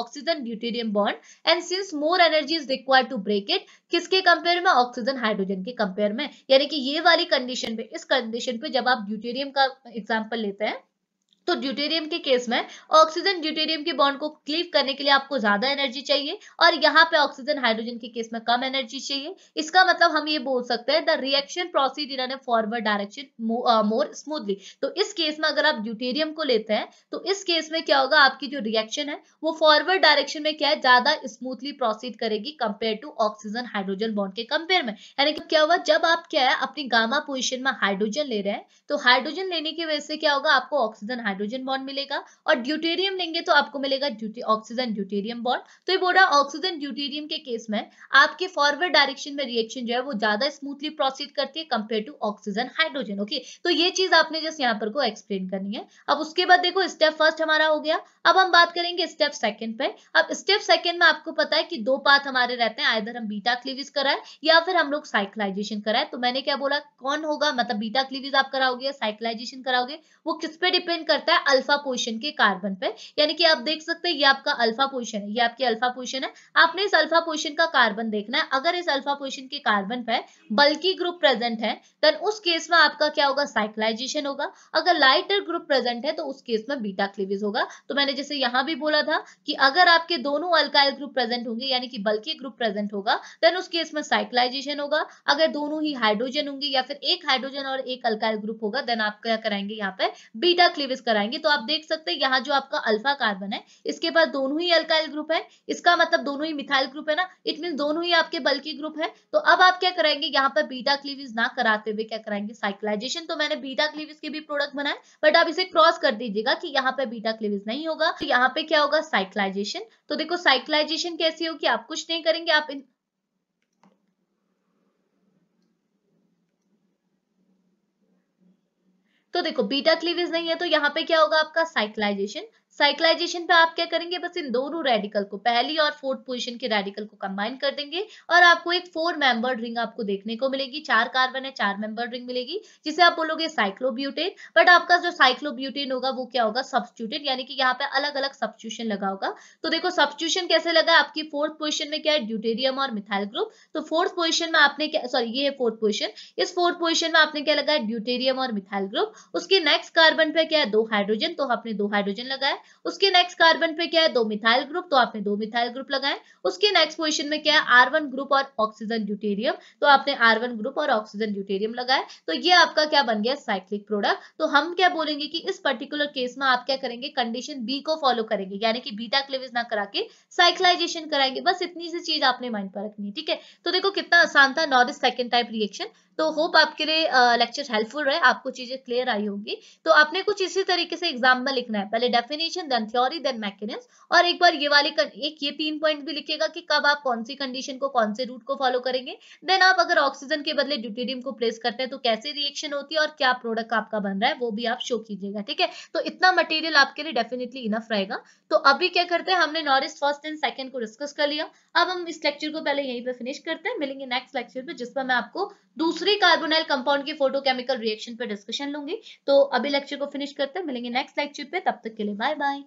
oxygen deuterium bond and since more energy is required to break it किसके कंपेयर में ऑक्सीजन हाइड्रोजन के कंपेयर में यानी कि ये वाली कंडीशन पे इस कंडीशन पे जब आप ड्यूटेरियम का एग्जाम्पल लेते हैं तो ड्यूटेरियम के केस में ऑक्सीजन ड्यूटेरियम के बॉन्ड को क्लीव करने के लिए आपको ज्यादा एनर्जी चाहिए और यहाँ पे ऑक्सीजन हाइड्रोजन के केस में कम एनर्जी चाहिए इसका मतलब हम ये बोल सकते हैं the reaction proceed in an a forward direction more smoothly तो इस केस में अगर आप ड्यूटेरियम को लेते हैं तो इस केस में क्या होगा आपकी जो रिएक्शन है वो फॉरवर्ड डायरेक्शन में क्या है ज्यादा स्मूथली प्रोसीड करेगी compare to oxygen hydrogen bond के कंपेयर में यानी कि क्या हुआ जब आप क्या है अपनी गामा पोजिशन में हाइड्रोजन ले रहे हैं तो हाइड्रोजन लेने की वजह से क्या होगा आपको ऑक्सीजन हाइड्रोजन बॉन्ड मिलेगा और ड्यूटेरियम लेंगे तो आपको मिलेगा ऑक्सीजन ड्यूटेरियम बॉन्ड तो ये बोल ऑक्सीजन ड्यूटेरियम के केस में आपके फॉरवर्ड डायरेक्शन में रिएक्शन जो है वो ज्यादा स्मूथली प्रोसीड करती है compare to oxygen hydrogen okay तो ये चीज आपने जस्ट यहाँ पर को एक्सप्लेन करनी है अब उसके बाद देखो स्टेप फर्स्ट हमारा हो गया अब हम बात करेंगे स्टेप सेकंड पे अब स्टेप सेकंड में आपको पता है कि दो पाथ हमारे रहते हैं आइधर हम बीटा क्लीविज कराए या फिर हम लोग साइक्लाइजेशन कराए तो मैंने क्या बोला कौन होगा मतलब बीटा क्लीविज आप कराओगे या साइकिलाइजेशन कराओगे वो किस पे डिपेंड कर करता है अल्फा पोजिशन के कार्बन पे यानी कि आप देख सकते हैं ये आपका अल्फा पोजिशन है ये आपकी अल्फा पोजिशन है आपने इस अल्फा पोजिशन का कार्बन देखना है अगर इस अल्फा पोजिशन के कार्बन पे बल्कि ग्रुप प्रेजेंट है देन उस केस में आपका क्या होगा साइक्लाइजेशन होगा अगर लाइटर ग्रुप प्रेजेंट है तो उस केस में बीटा क्लीवेज होगा तो मैंने जैसे यहां भी बोला था कि अगर आपके दोनों अल्काइल ग्रुप प्रेजेंट होंगे यानी कि बल्कि ग्रुप प्रेजेंट होगा देन उस केस में साइक्लाइजेशन होगा अगर दोनों ही हाइड्रोजन होंगे या फिर एक हाइड्रोजन और एक अल्काइल ग्रुप होगा देन आप क्या करेंगे यहाँ पे बीटा क्लीवेज कराएंगे तो आप देख सकते हैं यहाँ जो आपका अल्फा कार्बन है इसके पास दोनों ही अल्काइल ग्रुप है इसका मतलब दोनों ही मिथाइल ग्रुप है ना इट मीन दोनों ही आपके बल्कि ग्रुप है तो अब आप क्या कराएंगे यहाँ पर बीटा क्लीविज ना कराते हुए क्या कराएंगे साइक्लाइजेशन तो मैंने बीटा क्लीविज के भी प्रोडक्ट बनाए बट आप इसे क्रॉस कर दीजिएगा कि यहाँ पर बीटा क्लीविज नहीं होगा तो यहाँ पे क्या होगा साइक्लाइजेशन तो देखो साइक्लाइजेशन कैसी होगी आप कुछ नहीं करेंगे आप तो देखो बीटा क्लीवेज नहीं है तो यहाँ पे क्या होगा आपका साइक्लाइजेशन साइक्लाइजेशन पे आप क्या करेंगे बस इन दोनों रेडिकल को पहली और फोर्थ पोजीशन के रेडिकल को कंबाइन कर देंगे और आपको एक फोर मेंबर रिंग आपको देखने को मिलेगी चार कार्बन है चार मेंबर रिंग मिलेगी जिसे आप बोलोगे साइक्लोब्यूटेन बट आपका जो साइक्लोब्यूटेन होगा वो क्या होगा सब्सिट्यूटेड यानी कि यहाँ पे अलग अलग सब्सिट्यूशन लगा होगा तो देखो सब्सट्यूशन कैसे लगा आपकी फोर्थ पोजिशन में क्या है ड्यूटेरियम और मिथाइल ग्रुप तो फोर्थ पोजिशन में आपने क्या सॉरी ये है फोर्थ पोजिशन इस फोर्थ पोजिशन में आपने क्या लगाया ड्यूटेरियम और मिथाइल ग्रुप उसके नेक्स्ट कार्बन पे क्या है दो हाइड्रोजन तो आपने दो हाइड्रोजन लगाया उसके नेक्स्ट कार्बन पे क्या है दो मिथाइल ग्रुप तो आपने दो मिथाइल ग्रुप लगाए उसके नेक्स्ट पोजिशन में क्या है आर वन ग्रुप और ऑक्सीजन ड्यूटेरियम तो आपने आर वन ग्रुप और ऑक्सीजन ड्यूटेरियम लगाए तो ये आपका क्या बन गया साइक्लिक प्रोडक्ट तो हम क्या बोलेंगे कि इस पर्टिकुलर केस में आप क्या करेंगे कंडीशन बी को फॉलो करेंगे यानी कि बीटा क्लेविज ना करा के साइक्लाइजेशन कराएंगे बस इतनी सी चीज आपने माइंड पर रखनी है ठीक है तो देखो कितना आसान था नॉर्थ सेकेंड टाइप रिएक्शन तो होप आपके लिए लेक्चर हेल्पफुल रहे आपको चीजें क्लियर आई होगी तो आपने कुछ इसी तरीके से एग्जाम्पल लिखना है पहले definition condition then theory then mechanism और एक बार ये वाले एक ये तीन पॉइंट भी लिखिएगा कि कब आप कौन सी कंडीशन को कौन से रूट को फॉलो करेंगे देन आप अगर ऑक्सीजन के बदले ड्यूटेरियम को प्लेस करते हैं तो कैसे रिएक्शन होती है और क्या प्रोडक्ट आपका बन रहा है वो भी आप शो कीजिएगा ठीक है तो इतना मटेरियल आपके लिए डेफिनेटली इनफ रहेगा तो अभी क्या करते हैं हमने नॉरिस फर्स्ट एंड सेकंड को डिस्कस कर लिया अब हम इस लेक्चर को पहले यहीं पर फिनिश करते हैं मिलेंगे नेक्स्ट लेक्चर पे जिसमें मैं आपको दूसरी कार्बोनाइल कंपाउंड की फोटोकेमिकल रिएक्शन पर डिस्कशन लूंगी तो अभी लेक्चर को फिनिश करते हैं मिलेंगे नेक्स्ट लेक्चर पे तब तक के लिए बाय bye.